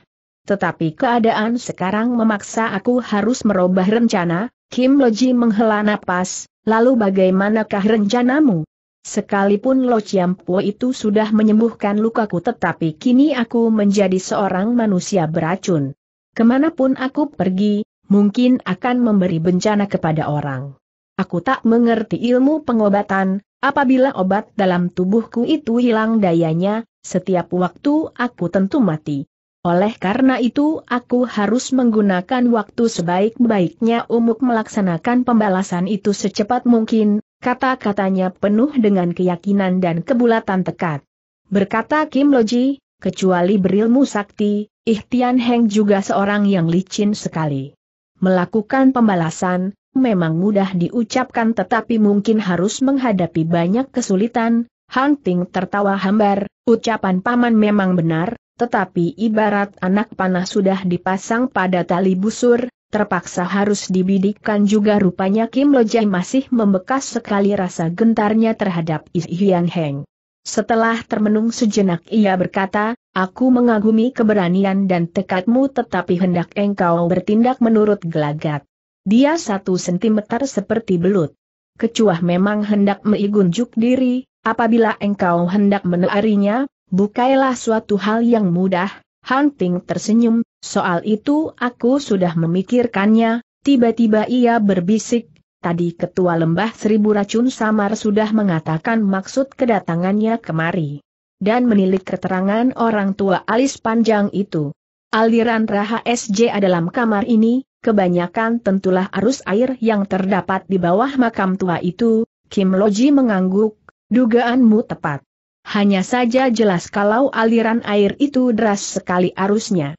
Tetapi keadaan sekarang memaksa aku harus merubah rencana, Kim Loji menghela napas, lalu bagaimanakah rencanamu? Sekalipun Lo Chiampo itu sudah menyembuhkan lukaku tetapi kini aku menjadi seorang manusia beracun. Kemanapun aku pergi, mungkin akan memberi bencana kepada orang. Aku tak mengerti ilmu pengobatan, apabila obat dalam tubuhku itu hilang dayanya, setiap waktu aku tentu mati. Oleh karena itu aku harus menggunakan waktu sebaik-baiknya untuk melaksanakan pembalasan itu secepat mungkin, Kata-katanya penuh dengan keyakinan dan kebulatan tekad. Berkata Kim Loji, kecuali berilmu sakti, Ihtian Heng juga seorang yang licin sekali. Melakukan pembalasan, memang mudah diucapkan tetapi mungkin harus menghadapi banyak kesulitan, Hunting tertawa hambar, ucapan paman memang benar, tetapi ibarat anak panah sudah dipasang pada tali busur, terpaksa harus dibidikkan juga rupanya Kim Lojai masih membekas sekali rasa gentarnya terhadap Is Hyang Heng. Setelah termenung sejenak ia berkata, aku mengagumi keberanian dan tekadmu tetapi hendak engkau bertindak menurut gelagat. Dia satu sentimeter seperti belut. Kecuah memang hendak meigunjuk diri, apabila engkau hendak menearinya, bukailah suatu hal yang mudah, Hunting tersenyum, Soal itu aku sudah memikirkannya, tiba-tiba ia berbisik, tadi ketua lembah seribu racun samar sudah mengatakan maksud kedatangannya kemari. Dan menilik keterangan orang tua alis panjang itu. Aliran SJ dalam kamar ini, kebanyakan tentulah arus air yang terdapat di bawah makam tua itu, Kim Loji mengangguk, dugaanmu tepat. Hanya saja jelas kalau aliran air itu deras sekali arusnya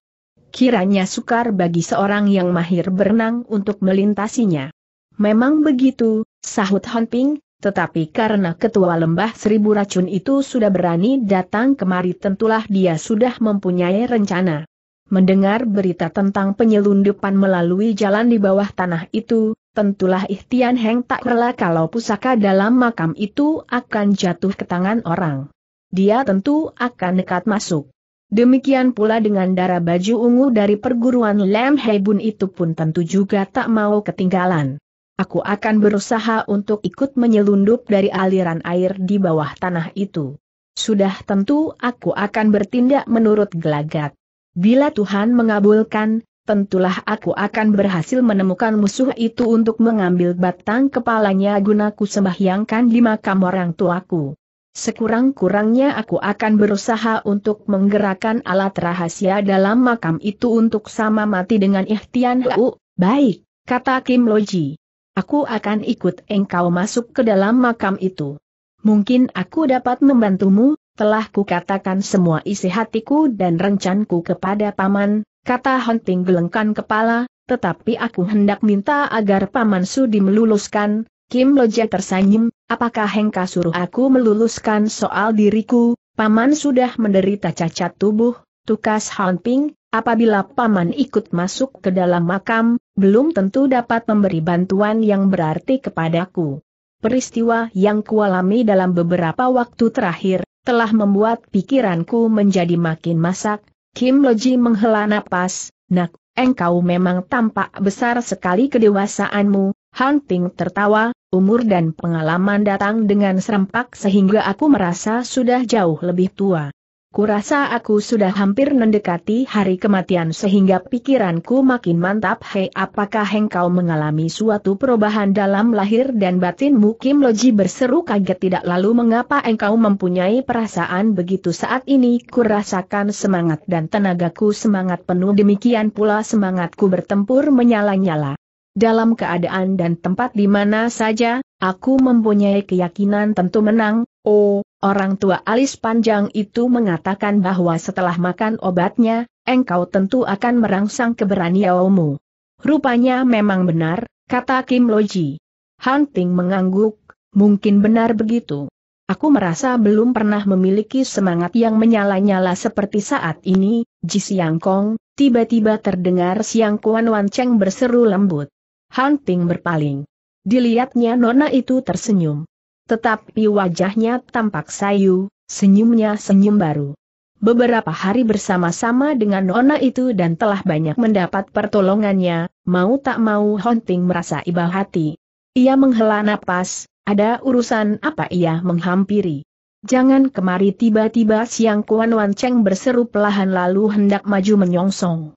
kiranya sukar bagi seorang yang mahir berenang untuk melintasinya. Memang begitu, sahut Hanping, tetapi karena ketua lembah seribu racun itu sudah berani datang kemari tentulah dia sudah mempunyai rencana. Mendengar berita tentang penyelundupan melalui jalan di bawah tanah itu, tentulah Ihtian Heng tak rela kalau pusaka dalam makam itu akan jatuh ke tangan orang. Dia tentu akan nekat masuk. Demikian pula dengan darah baju ungu dari perguruan Lam Hebun itu pun tentu juga tak mau ketinggalan. Aku akan berusaha untuk ikut menyelundup dari aliran air di bawah tanah itu. Sudah tentu aku akan bertindak menurut gelagat. Bila Tuhan mengabulkan, tentulah aku akan berhasil menemukan musuh itu untuk mengambil batang kepalanya gunaku sembahyangkan di makam orang tuaku. Sekurang-kurangnya aku akan berusaha untuk menggerakkan alat rahasia dalam makam itu untuk sama mati dengan ikhtian Hau. Baik, kata Kim Loji. Aku akan ikut engkau masuk ke dalam makam itu. Mungkin aku dapat membantumu, telah kukatakan semua isi hatiku dan rencanku kepada paman, kata Hunting gelengkan kepala, tetapi aku hendak minta agar Paman Sudi meluluskan, Kim Loja tersenyum, apakah Hengka suruh aku meluluskan soal diriku, Paman sudah menderita cacat tubuh, tukas Hanping, apabila Paman ikut masuk ke dalam makam, belum tentu dapat memberi bantuan yang berarti kepadaku. Peristiwa yang kualami dalam beberapa waktu terakhir, telah membuat pikiranku menjadi makin masak, Kim Loji menghela napas, nak, engkau memang tampak besar sekali kedewasaanmu, Han Ping tertawa, umur dan pengalaman datang dengan serempak sehingga aku merasa sudah jauh lebih tua. Kurasa aku sudah hampir mendekati hari kematian sehingga pikiranku makin mantap. Hei apakah engkau mengalami suatu perubahan dalam lahir dan batinmu? Kim Loji berseru kaget tidak lalu mengapa engkau mempunyai perasaan begitu saat ini kurasakan semangat dan tenagaku semangat penuh demikian pula semangatku bertempur menyala-nyala. Dalam keadaan dan tempat di mana saja, aku mempunyai keyakinan tentu menang, oh, orang tua alis panjang itu mengatakan bahwa setelah makan obatnya, engkau tentu akan merangsang keberanianmu. Rupanya memang benar, kata Kim Loji. Hunting mengangguk, mungkin benar begitu. Aku merasa belum pernah memiliki semangat yang menyala-nyala seperti saat ini, Ji Siang Kong, tiba-tiba terdengar Siang Kuan Wan Cheng berseru lembut. Hunting berpaling. Dilihatnya nona itu tersenyum. Tetapi wajahnya tampak sayu, senyumnya senyum baru. Beberapa hari bersama-sama dengan nona itu dan telah banyak mendapat pertolongannya, mau tak mau Hunting merasa iba hati. Ia menghela napas, ada urusan apa ia menghampiri. Jangan kemari tiba-tiba siang Kuan Wan Cheng berseru pelahan lalu hendak maju menyongsong.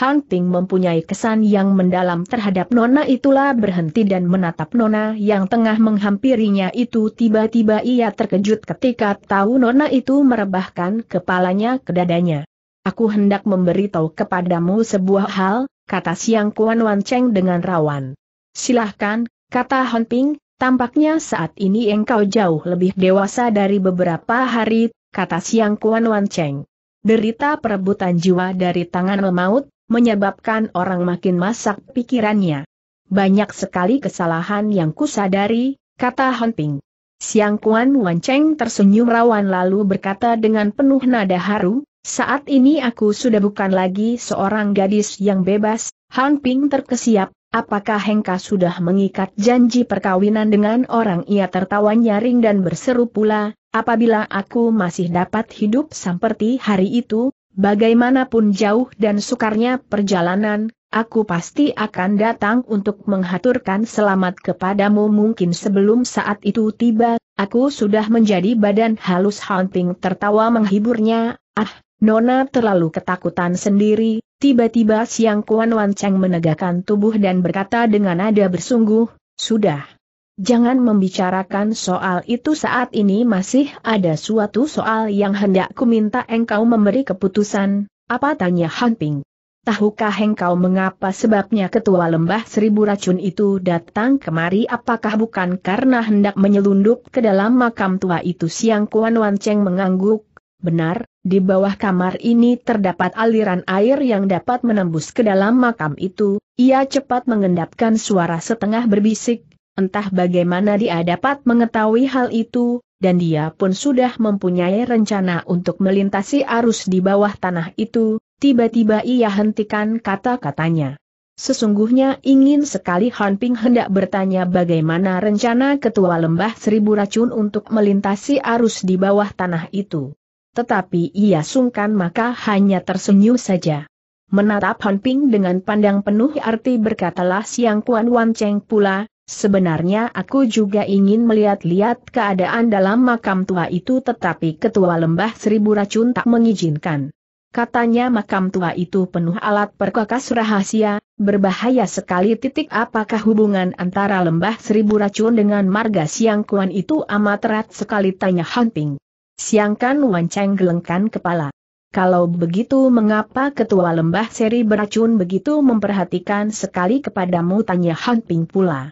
Hunting mempunyai kesan yang mendalam terhadap Nona itulah berhenti dan menatap Nona yang tengah menghampirinya itu tiba-tiba ia terkejut ketika tahu Nona itu merebahkan kepalanya ke dadanya. Aku hendak memberitahu kepadamu sebuah hal, kata Siang Kuan Wan Cheng dengan rawan. Silahkan, kata Hunting, tampaknya saat ini engkau jauh lebih dewasa dari beberapa hari, kata Siang Kuan Wan Cheng. Derita perebutan jiwa dari tangan lemaut, menyebabkan orang makin masak pikirannya. Banyak sekali kesalahan yang kusadari, kata Ping. Siang Kuan Wan Cheng tersenyum rawan lalu berkata dengan penuh nada haru, saat ini aku sudah bukan lagi seorang gadis yang bebas, Ping terkesiap, apakah Hengka sudah mengikat janji perkawinan dengan orang ia tertawa nyaring dan berseru pula, apabila aku masih dapat hidup seperti hari itu, Bagaimanapun jauh dan sukarnya perjalanan, aku pasti akan datang untuk menghaturkan selamat kepadamu mungkin sebelum saat itu tiba, aku sudah menjadi badan halus Hunting tertawa menghiburnya, ah, Nona terlalu ketakutan sendiri, tiba-tiba siang Kuan Wan Cheng menegakkan tubuh dan berkata dengan nada bersungguh, sudah, Jangan membicarakan soal itu saat ini masih ada suatu soal yang hendak ku minta engkau memberi keputusan, apa tanya Hanping. Tahukah engkau mengapa sebabnya ketua lembah seribu racun itu datang kemari apakah bukan karena hendak menyelundup ke dalam makam tua itu siang Kuan Wan Cheng mengangguk, benar, di bawah kamar ini terdapat aliran air yang dapat menembus ke dalam makam itu, ia cepat mengendapkan suara setengah berbisik, Entah bagaimana dia dapat mengetahui hal itu, dan dia pun sudah mempunyai rencana untuk melintasi arus di bawah tanah itu, tiba-tiba ia hentikan kata-katanya. Sesungguhnya ingin sekali Han Ping hendak bertanya bagaimana rencana ketua lembah seribu racun untuk melintasi arus di bawah tanah itu. Tetapi ia sungkan maka hanya tersenyum saja. Menatap Han Ping dengan pandang penuh arti berkatalah Siang Kuan Wan Cheng pula, Sebenarnya aku juga ingin melihat-lihat keadaan dalam makam tua itu tetapi ketua lembah seribu racun tak mengizinkan. Katanya makam tua itu penuh alat perkakas rahasia, berbahaya sekali titik apakah hubungan antara lembah seribu racun dengan marga Siang Kuan itu amat erat sekali tanya Hanping. Siangkan Wan Cheng gelengkan kepala. Kalau begitu mengapa ketua lembah seri beracun begitu memperhatikan sekali kepadamu tanya Hanping pula.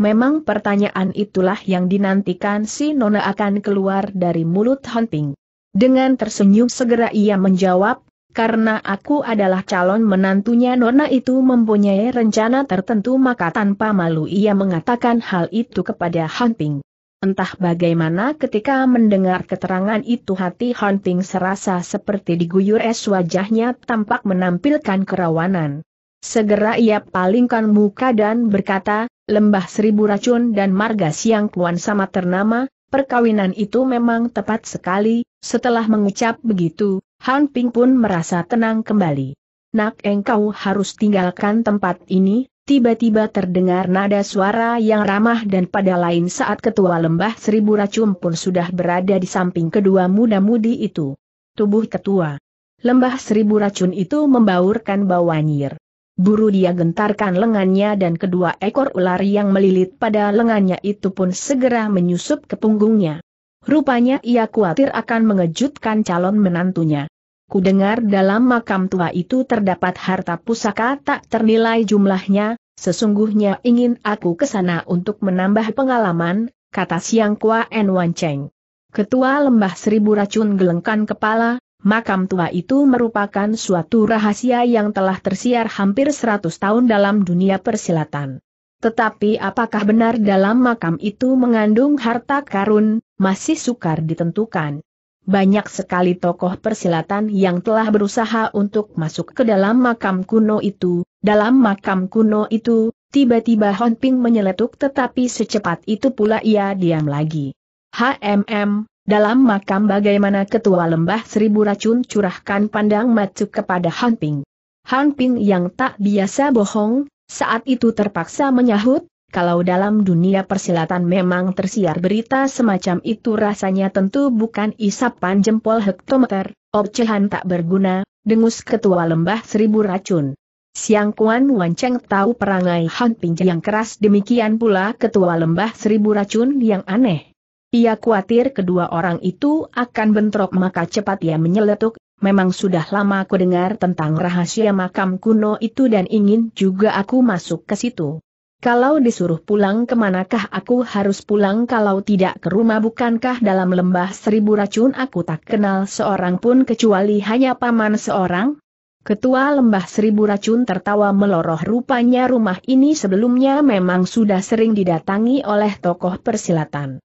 Memang pertanyaan itulah yang dinantikan si Nona akan keluar dari mulut Hunting. Dengan tersenyum segera ia menjawab, karena aku adalah calon menantunya Nona itu mempunyai rencana tertentu maka tanpa malu ia mengatakan hal itu kepada Hunting. Entah bagaimana ketika mendengar keterangan itu hati Hunting serasa seperti diguyur es wajahnya tampak menampilkan kerawanan. Segera ia palingkan muka dan berkata, lembah seribu racun dan marga siang kuan sama ternama, perkawinan itu memang tepat sekali, setelah mengucap begitu, Han Ping pun merasa tenang kembali. Nak engkau harus tinggalkan tempat ini, tiba-tiba terdengar nada suara yang ramah dan pada lain saat ketua lembah seribu racun pun sudah berada di samping kedua muda-mudi itu. Tubuh ketua. Lembah seribu racun itu membaurkan bau anjir. Buru dia gentarkan lengannya dan kedua ekor ular yang melilit pada lengannya itu pun segera menyusup ke punggungnya. Rupanya ia khawatir akan mengejutkan calon menantunya. Kudengar dalam makam tua itu terdapat harta pusaka tak ternilai jumlahnya, sesungguhnya ingin aku ke sana untuk menambah pengalaman, kata Siang Kua En Wan Cheng. Ketua lembah seribu racun gelengkan kepala, Makam tua itu merupakan suatu rahasia yang telah tersiar hampir 100 tahun dalam dunia persilatan. Tetapi apakah benar dalam makam itu mengandung harta karun, masih sukar ditentukan. Banyak sekali tokoh persilatan yang telah berusaha untuk masuk ke dalam makam kuno itu, dalam makam kuno itu, tiba-tiba Honping menyeletuk tetapi secepat itu pula ia diam lagi. HMM, dalam makam bagaimana ketua lembah seribu racun curahkan pandang macu kepada Han Ping. Han Ping yang tak biasa bohong, saat itu terpaksa menyahut, kalau dalam dunia persilatan memang tersiar berita semacam itu rasanya tentu bukan isapan jempol hektometer, obcehan tak berguna, dengus ketua lembah seribu racun. Siang Kuan Wanceng tahu perangai Han Ping yang keras demikian pula ketua lembah seribu racun yang aneh. Ia khawatir kedua orang itu akan bentrok maka cepat ia menyeletuk, memang sudah lama aku dengar tentang rahasia makam kuno itu dan ingin juga aku masuk ke situ. Kalau disuruh pulang kemanakah aku harus pulang kalau tidak ke rumah bukankah dalam lembah seribu racun aku tak kenal seorang pun kecuali hanya paman seorang? Ketua lembah seribu racun tertawa meloroh rupanya rumah ini sebelumnya memang sudah sering didatangi oleh tokoh persilatan.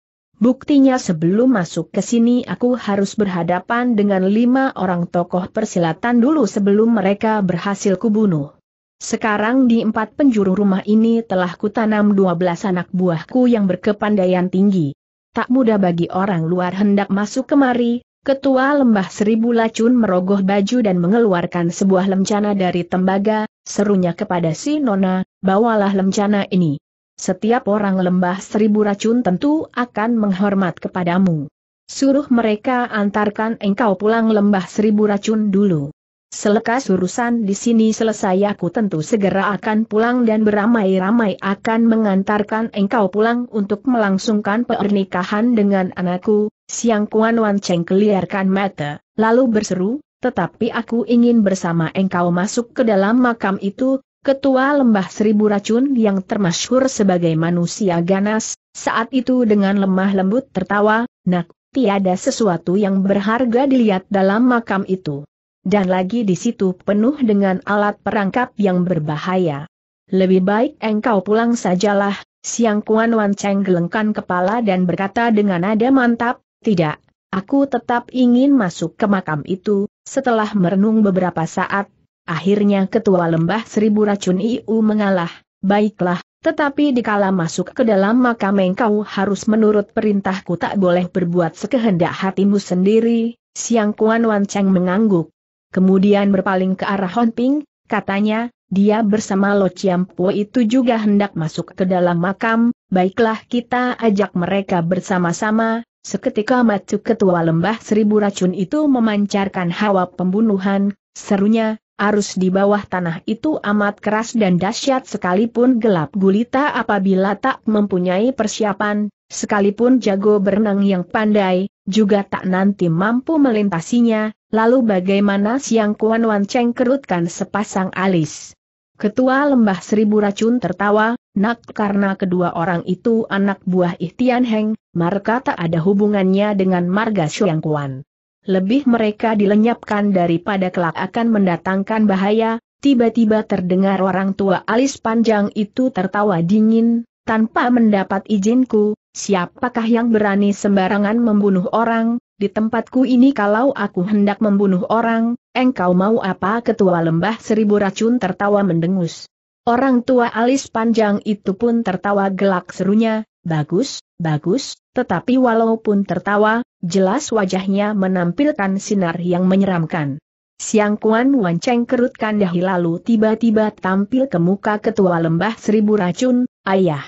Buktinya sebelum masuk ke sini aku harus berhadapan dengan lima orang tokoh persilatan dulu sebelum mereka berhasil kubunuh. Sekarang di empat penjuru rumah ini telah kutanam dua belas anak buahku yang berkepandaian tinggi. Tak mudah bagi orang luar hendak masuk kemari, ketua lembah seribu lacun merogoh baju dan mengeluarkan sebuah lemcana dari tembaga, serunya kepada si Nona, bawalah lemcana ini. Setiap orang lembah seribu racun tentu akan menghormat kepadamu. Suruh mereka antarkan engkau pulang lembah seribu racun dulu. Selekas urusan di sini selesai aku tentu segera akan pulang dan beramai-ramai akan mengantarkan engkau pulang untuk melangsungkan pernikahan dengan anakku, Siang Kuan Wan Cheng keliarkan mata, lalu berseru, tetapi aku ingin bersama engkau masuk ke dalam makam itu, ketua lembah seribu racun yang termasyhur sebagai manusia ganas, saat itu dengan lemah lembut tertawa, nak, tiada sesuatu yang berharga dilihat dalam makam itu. Dan lagi di situ penuh dengan alat perangkap yang berbahaya. Lebih baik engkau pulang sajalah, siang Kuan Wan Cheng gelengkan kepala dan berkata dengan nada mantap, tidak, aku tetap ingin masuk ke makam itu, setelah merenung beberapa saat, Akhirnya ketua lembah seribu racun IU mengalah, baiklah, tetapi dikala masuk ke dalam makam engkau harus menurut perintahku tak boleh berbuat sekehendak hatimu sendiri, Siang Kuan Wan Cheng mengangguk. Kemudian berpaling ke arah Hon Ping, katanya, dia bersama Lo Chiam Po itu juga hendak masuk ke dalam makam, baiklah kita ajak mereka bersama-sama, seketika matu ketua lembah seribu racun itu memancarkan hawa pembunuhan, serunya, Arus di bawah tanah itu amat keras dan dahsyat sekalipun gelap gulita apabila tak mempunyai persiapan, sekalipun jago berenang yang pandai, juga tak nanti mampu melintasinya, lalu bagaimana siang Kuan Wan Cheng kerutkan sepasang alis. Ketua lembah seribu racun tertawa, nak karena kedua orang itu anak buah Ihtian Heng, maka tak ada hubungannya dengan marga Siang Kuan lebih mereka dilenyapkan daripada kelak akan mendatangkan bahaya, tiba-tiba terdengar orang tua alis panjang itu tertawa dingin, tanpa mendapat izinku, siapakah yang berani sembarangan membunuh orang, di tempatku ini kalau aku hendak membunuh orang, engkau mau apa ketua lembah seribu racun tertawa mendengus. Orang tua alis panjang itu pun tertawa gelak serunya, Bagus, bagus, tetapi walaupun tertawa, jelas wajahnya menampilkan sinar yang menyeramkan. Siang Kuan Wan Cheng kerutkan dahi lalu tiba-tiba tampil ke muka ketua lembah seribu racun, ayah.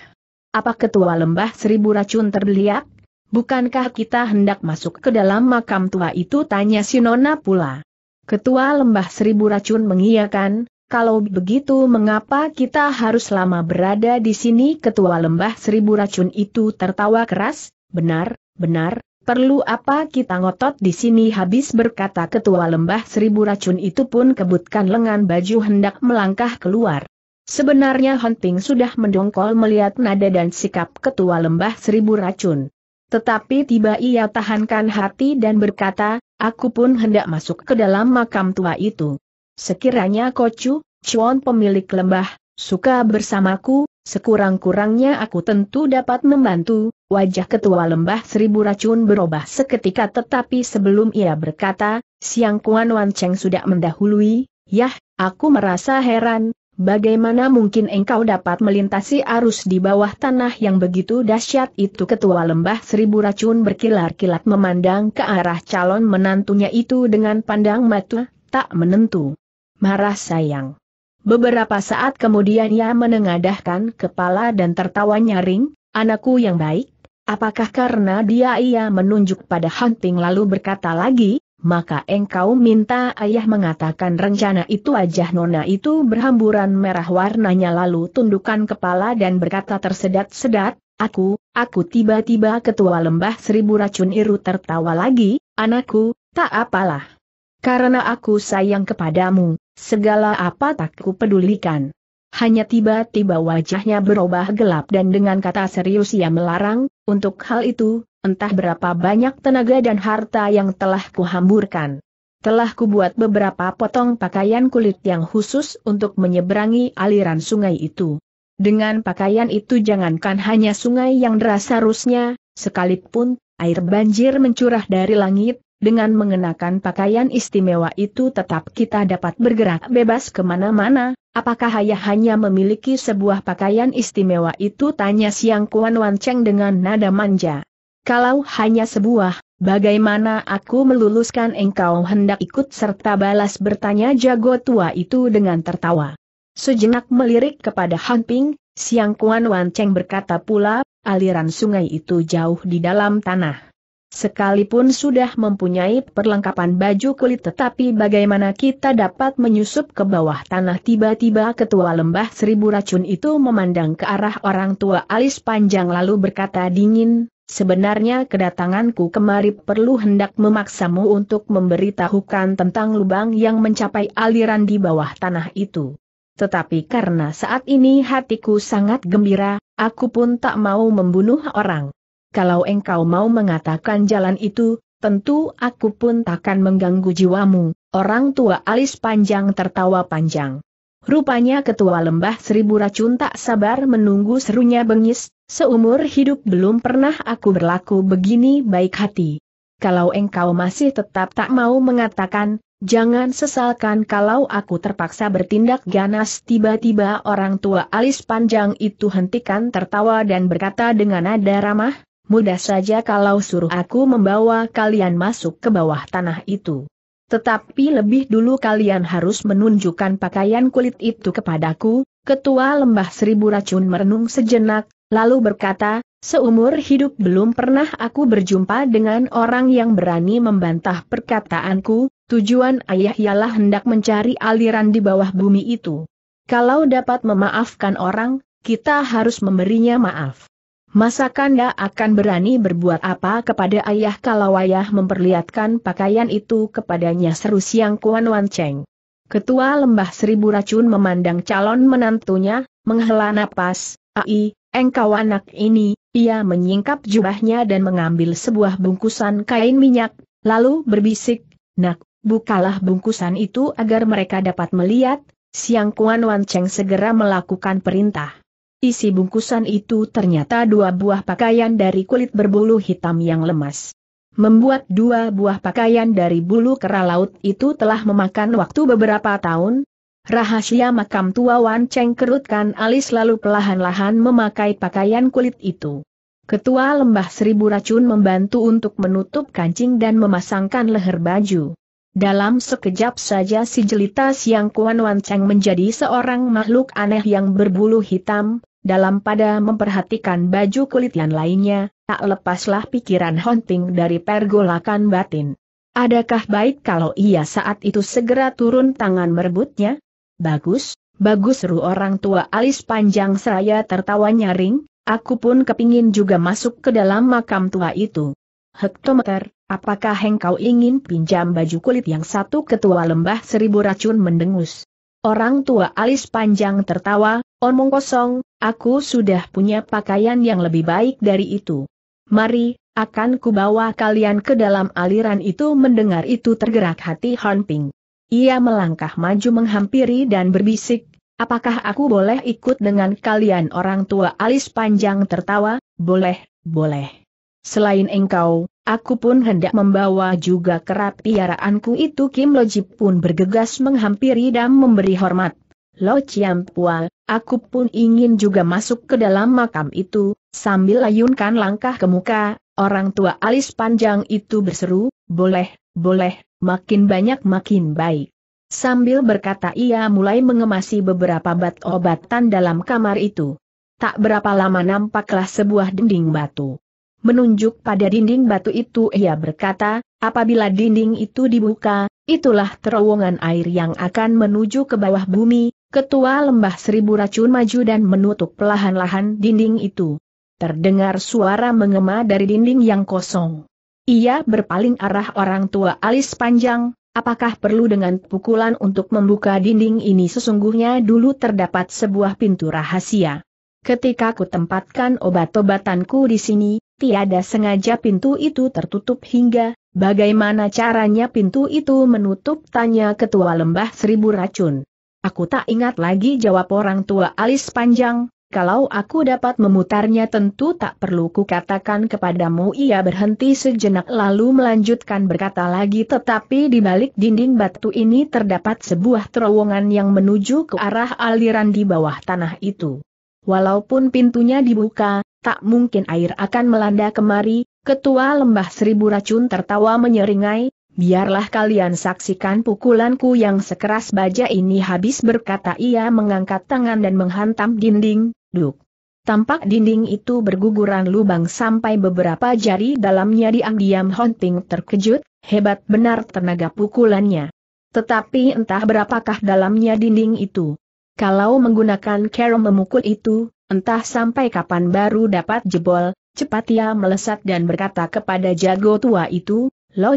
Apa ketua lembah seribu racun terbeliak? Bukankah kita hendak masuk ke dalam makam tua itu tanya Sinona pula. Ketua lembah seribu racun mengiyakan, kalau begitu mengapa kita harus lama berada di sini ketua lembah seribu racun itu tertawa keras, benar, benar, perlu apa kita ngotot di sini habis berkata ketua lembah seribu racun itu pun kebutkan lengan baju hendak melangkah keluar. Sebenarnya Hunting sudah mendongkol melihat nada dan sikap ketua lembah seribu racun. Tetapi tiba ia tahankan hati dan berkata, aku pun hendak masuk ke dalam makam tua itu. Sekiranya Kocu, Chuan pemilik lembah, suka bersamaku, sekurang-kurangnya aku tentu dapat membantu, wajah ketua lembah seribu racun berubah seketika tetapi sebelum ia berkata, Siang Kuan Wan Cheng sudah mendahului, yah, aku merasa heran, Bagaimana mungkin engkau dapat melintasi arus di bawah tanah yang begitu dahsyat itu ketua lembah seribu racun berkilar-kilat memandang ke arah calon menantunya itu dengan pandang mata, tak menentu. Marah sayang. Beberapa saat kemudian ia menengadahkan kepala dan tertawa nyaring, anakku yang baik, apakah karena dia ia menunjuk pada Hunting lalu berkata lagi, maka engkau minta ayah mengatakan rencana itu aja. nona itu berhamburan merah warnanya lalu tundukkan kepala dan berkata tersedat-sedat, aku, aku tiba-tiba ketua lembah seribu racun iru tertawa lagi, anakku, tak apalah. Karena aku sayang kepadamu, Segala apa tak ku pedulikan. Hanya tiba-tiba wajahnya berubah gelap dan dengan kata serius ia melarang, untuk hal itu, entah berapa banyak tenaga dan harta yang telah kuhamburkan. Telah kubuat beberapa potong pakaian kulit yang khusus untuk menyeberangi aliran sungai itu. Dengan pakaian itu jangankan hanya sungai yang deras harusnya, sekalipun, air banjir mencurah dari langit, dengan mengenakan pakaian istimewa itu tetap kita dapat bergerak bebas kemana-mana, apakah ayah hanya memiliki sebuah pakaian istimewa itu tanya Siang Kuan Wan Cheng dengan nada manja. Kalau hanya sebuah, bagaimana aku meluluskan engkau hendak ikut serta balas bertanya jago tua itu dengan tertawa. Sejenak melirik kepada Han Ping, Siang Kuan Wan Cheng berkata pula, aliran sungai itu jauh di dalam tanah. Sekalipun sudah mempunyai perlengkapan baju kulit tetapi bagaimana kita dapat menyusup ke bawah tanah tiba-tiba ketua lembah seribu racun itu memandang ke arah orang tua alis panjang lalu berkata dingin, sebenarnya kedatanganku kemari perlu hendak memaksamu untuk memberitahukan tentang lubang yang mencapai aliran di bawah tanah itu. Tetapi karena saat ini hatiku sangat gembira, aku pun tak mau membunuh orang kalau engkau mau mengatakan jalan itu, tentu aku pun takkan mengganggu jiwamu. Orang tua alis panjang tertawa panjang. Rupanya ketua lembah seribu racun tak sabar menunggu serunya bengis, seumur hidup belum pernah aku berlaku begini baik hati. Kalau engkau masih tetap tak mau mengatakan, Jangan sesalkan kalau aku terpaksa bertindak ganas tiba-tiba orang tua alis panjang itu hentikan tertawa dan berkata dengan nada ramah, mudah saja kalau suruh aku membawa kalian masuk ke bawah tanah itu. Tetapi lebih dulu kalian harus menunjukkan pakaian kulit itu kepadaku, ketua lembah seribu racun merenung sejenak, lalu berkata, seumur hidup belum pernah aku berjumpa dengan orang yang berani membantah perkataanku, tujuan ayah ialah hendak mencari aliran di bawah bumi itu. Kalau dapat memaafkan orang, kita harus memberinya maaf. Masakan ya akan berani berbuat apa kepada ayah kalau ayah memperlihatkan pakaian itu kepadanya seru siang Kuan Wan Cheng. Ketua lembah seribu racun memandang calon menantunya, menghela napas, ai, engkau anak ini, ia menyingkap jubahnya dan mengambil sebuah bungkusan kain minyak, lalu berbisik, nak, bukalah bungkusan itu agar mereka dapat melihat, siang Kuan Wan Cheng segera melakukan perintah. Isi bungkusan itu ternyata dua buah pakaian dari kulit berbulu hitam yang lemas. Membuat dua buah pakaian dari bulu kera laut itu telah memakan waktu beberapa tahun. Rahasia makam tua Wan Cheng kerutkan alis lalu pelahan lahan memakai pakaian kulit itu. Ketua lembah seribu racun membantu untuk menutup kancing dan memasangkan leher baju. Dalam sekejap saja si jelita Siang Kuan Wan Cheng menjadi seorang makhluk aneh yang berbulu hitam, dalam pada memperhatikan baju kulit yang lainnya, tak lepaslah pikiran hunting dari pergolakan batin. Adakah baik kalau ia saat itu segera turun tangan merebutnya? Bagus, bagus Ru orang tua alis panjang seraya tertawa nyaring, aku pun kepingin juga masuk ke dalam makam tua itu. Hektometer, apakah engkau ingin pinjam baju kulit yang satu ketua lembah seribu racun mendengus? Orang tua alis panjang tertawa, omong kosong, aku sudah punya pakaian yang lebih baik dari itu. Mari, akan kubawa kalian ke dalam aliran itu mendengar itu tergerak hati Hanping. Ia melangkah maju menghampiri dan berbisik, apakah aku boleh ikut dengan kalian orang tua alis panjang tertawa, boleh, boleh. Selain engkau, aku pun hendak membawa juga kerap piaraanku itu Kim Lojip pun bergegas menghampiri dan memberi hormat. Lo Chiam Pual, aku pun ingin juga masuk ke dalam makam itu, sambil ayunkan langkah ke muka, orang tua alis panjang itu berseru, boleh, boleh, makin banyak makin baik. Sambil berkata ia mulai mengemasi beberapa bat obatan dalam kamar itu. Tak berapa lama nampaklah sebuah dinding batu. Menunjuk pada dinding batu itu ia berkata, apabila dinding itu dibuka, itulah terowongan air yang akan menuju ke bawah bumi, ketua lembah seribu racun maju dan menutup pelahan lahan dinding itu. Terdengar suara mengema dari dinding yang kosong. Ia berpaling arah orang tua alis panjang, apakah perlu dengan pukulan untuk membuka dinding ini sesungguhnya dulu terdapat sebuah pintu rahasia. Ketika kutempatkan obat-obatanku di sini, tiada sengaja pintu itu tertutup hingga, bagaimana caranya pintu itu menutup tanya ketua lembah seribu racun. Aku tak ingat lagi jawab orang tua alis panjang, kalau aku dapat memutarnya tentu tak perlu kukatakan kepadamu ia berhenti sejenak lalu melanjutkan berkata lagi tetapi di balik dinding batu ini terdapat sebuah terowongan yang menuju ke arah aliran di bawah tanah itu. Walaupun pintunya dibuka, tak mungkin air akan melanda kemari, ketua lembah seribu racun tertawa menyeringai, biarlah kalian saksikan pukulanku yang sekeras baja ini habis berkata ia mengangkat tangan dan menghantam dinding, duk. Tampak dinding itu berguguran lubang sampai beberapa jari dalamnya diam-diam Honting terkejut, hebat benar tenaga pukulannya. Tetapi entah berapakah dalamnya dinding itu. Kalau menggunakan kerom memukul itu, Entah sampai kapan baru dapat jebol, cepat ia melesat dan berkata kepada jago tua itu, Lo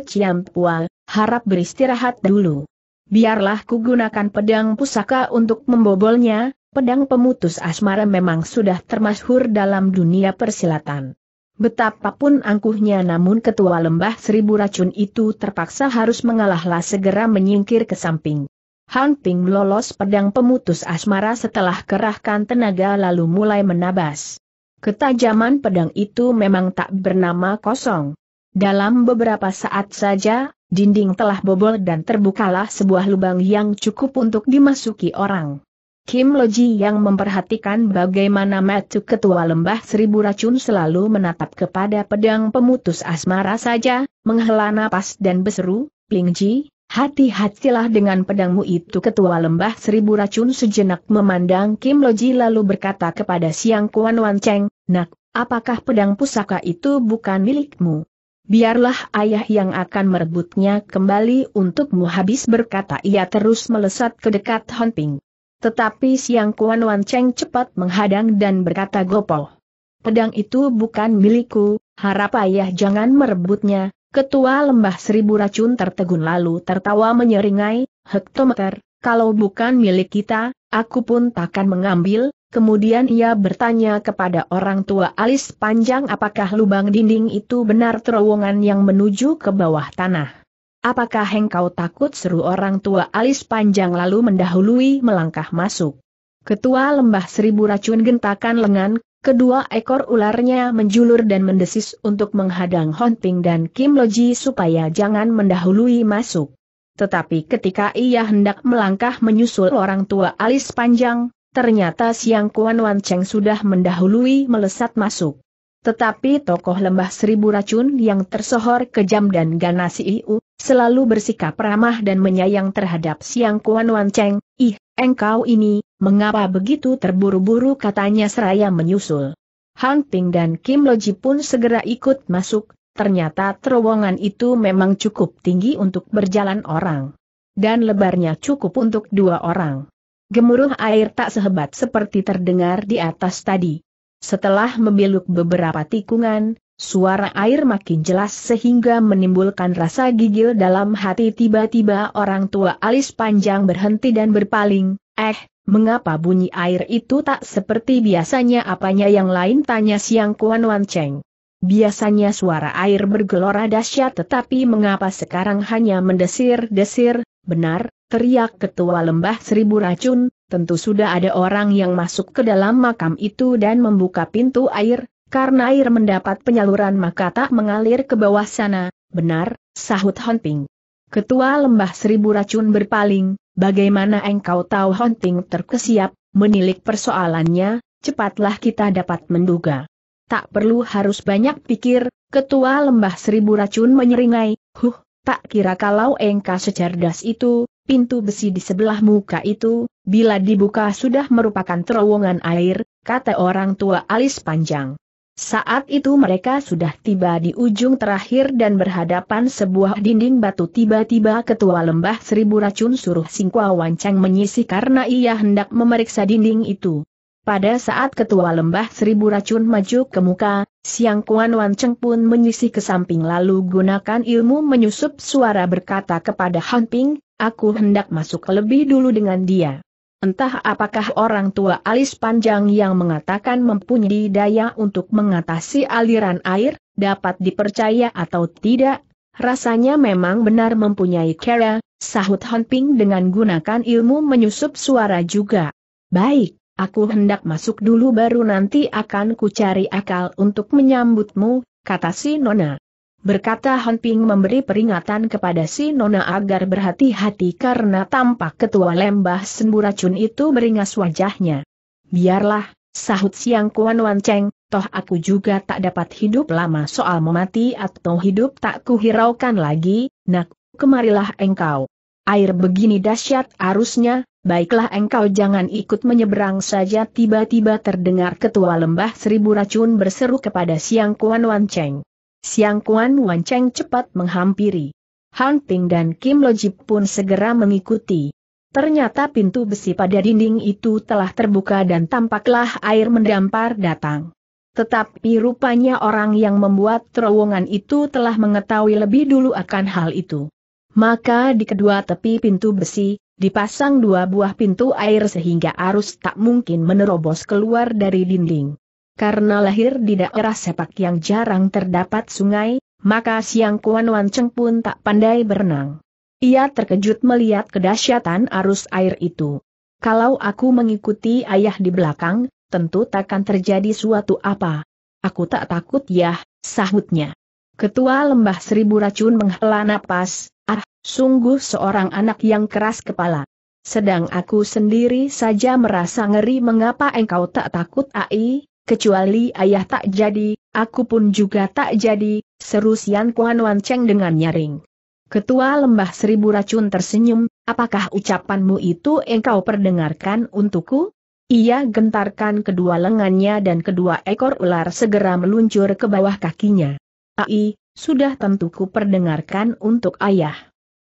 Pua, harap beristirahat dulu. Biarlah ku gunakan pedang pusaka untuk membobolnya, pedang pemutus asmara memang sudah termasyhur dalam dunia persilatan. Betapapun angkuhnya namun ketua lembah seribu racun itu terpaksa harus mengalahlah segera menyingkir ke samping. Han Ping lolos pedang pemutus asmara setelah kerahkan tenaga lalu mulai menabas. Ketajaman pedang itu memang tak bernama kosong. Dalam beberapa saat saja, dinding telah bobol dan terbukalah sebuah lubang yang cukup untuk dimasuki orang. Kim Loji yang memperhatikan bagaimana Matu Ketua Lembah Seribu Racun selalu menatap kepada pedang pemutus asmara saja, menghela napas dan berseru, Pling Ji, Hati-hatilah dengan pedangmu itu ketua lembah seribu racun sejenak memandang Kim Loji lalu berkata kepada Siang Kuan Wan Cheng, Nak, apakah pedang pusaka itu bukan milikmu? Biarlah ayah yang akan merebutnya kembali untukmu habis berkata ia terus melesat ke dekat Hon Ping. Tetapi Siang Kuan Wan Cheng cepat menghadang dan berkata gopoh. Pedang itu bukan milikku, harap ayah jangan merebutnya, Ketua lembah seribu racun tertegun lalu tertawa menyeringai, hektometer, kalau bukan milik kita, aku pun takkan mengambil, kemudian ia bertanya kepada orang tua alis panjang apakah lubang dinding itu benar terowongan yang menuju ke bawah tanah. Apakah engkau takut seru orang tua alis panjang lalu mendahului melangkah masuk. Ketua lembah seribu racun gentakan lengan, Kedua ekor ularnya menjulur dan mendesis untuk menghadang Honping dan Kim Loji supaya jangan mendahului masuk. Tetapi ketika ia hendak melangkah menyusul orang tua alis panjang, ternyata Siang Kuan Wan Cheng sudah mendahului melesat masuk. Tetapi tokoh lembah seribu racun yang tersohor kejam dan ganas Iu, selalu bersikap ramah dan menyayang terhadap Siang Kuan Wan Cheng, ih, engkau ini, mengapa begitu terburu-buru katanya seraya menyusul. Hang Ping dan Kim Loji pun segera ikut masuk, ternyata terowongan itu memang cukup tinggi untuk berjalan orang. Dan lebarnya cukup untuk dua orang. Gemuruh air tak sehebat seperti terdengar di atas tadi setelah membeluk beberapa tikungan, suara air makin jelas sehingga menimbulkan rasa gigil dalam hati tiba-tiba orang tua alis panjang berhenti dan berpaling, eh, mengapa bunyi air itu tak seperti biasanya apanya yang lain tanya siang Kuan Wan Cheng. Biasanya suara air bergelora dahsyat tetapi mengapa sekarang hanya mendesir-desir, benar, teriak ketua lembah seribu racun, tentu sudah ada orang yang masuk ke dalam makam itu dan membuka pintu air, karena air mendapat penyaluran maka tak mengalir ke bawah sana, benar, sahut Honting. Ketua lembah seribu racun berpaling, bagaimana engkau tahu Honting terkesiap, menilik persoalannya, cepatlah kita dapat menduga. Tak perlu harus banyak pikir, ketua lembah seribu racun menyeringai, huh, tak kira kalau engkau secerdas itu, Pintu besi di sebelah muka itu, bila dibuka sudah merupakan terowongan air, kata orang tua alis panjang. Saat itu mereka sudah tiba di ujung terakhir dan berhadapan sebuah dinding batu tiba-tiba ketua lembah seribu racun suruh Singkwa Wancang menyisih karena ia hendak memeriksa dinding itu. Pada saat ketua lembah seribu racun maju ke muka, Siang Kuan wancang pun menyisih ke samping lalu gunakan ilmu menyusup suara berkata kepada Han Ping, aku hendak masuk lebih dulu dengan dia. Entah apakah orang tua alis panjang yang mengatakan mempunyai daya untuk mengatasi aliran air, dapat dipercaya atau tidak, rasanya memang benar mempunyai kera, sahut Hanping dengan gunakan ilmu menyusup suara juga. Baik, aku hendak masuk dulu baru nanti akan kucari akal untuk menyambutmu, kata si Nona berkata Han Ping memberi peringatan kepada si Nona agar berhati-hati karena tampak ketua lembah semburacun racun itu beringas wajahnya. Biarlah, sahut siang Kuan Wan Cheng, toh aku juga tak dapat hidup lama soal memati atau hidup tak kuhiraukan lagi, nak, kemarilah engkau. Air begini dahsyat arusnya, baiklah engkau jangan ikut menyeberang saja tiba-tiba terdengar ketua lembah seribu racun berseru kepada siang Kuan Wan Cheng. Siang Kuan Wan Cheng cepat menghampiri. Han dan Kim Lojip pun segera mengikuti. Ternyata pintu besi pada dinding itu telah terbuka dan tampaklah air mendampar datang. Tetapi rupanya orang yang membuat terowongan itu telah mengetahui lebih dulu akan hal itu. Maka di kedua tepi pintu besi, dipasang dua buah pintu air sehingga arus tak mungkin menerobos keluar dari dinding karena lahir di daerah sepak yang jarang terdapat sungai, maka Siang Kuan Wan pun tak pandai berenang. Ia terkejut melihat kedahsyatan arus air itu. Kalau aku mengikuti ayah di belakang, tentu takkan terjadi suatu apa. Aku tak takut ya, sahutnya. Ketua lembah seribu racun menghela napas, ah, sungguh seorang anak yang keras kepala. Sedang aku sendiri saja merasa ngeri mengapa engkau tak takut ai, kecuali ayah tak jadi, aku pun juga tak jadi, seru Sian Kuan Wan Cheng dengan nyaring. Ketua lembah seribu racun tersenyum, apakah ucapanmu itu engkau perdengarkan untukku? Ia gentarkan kedua lengannya dan kedua ekor ular segera meluncur ke bawah kakinya. Ai, sudah tentu ku perdengarkan untuk ayah.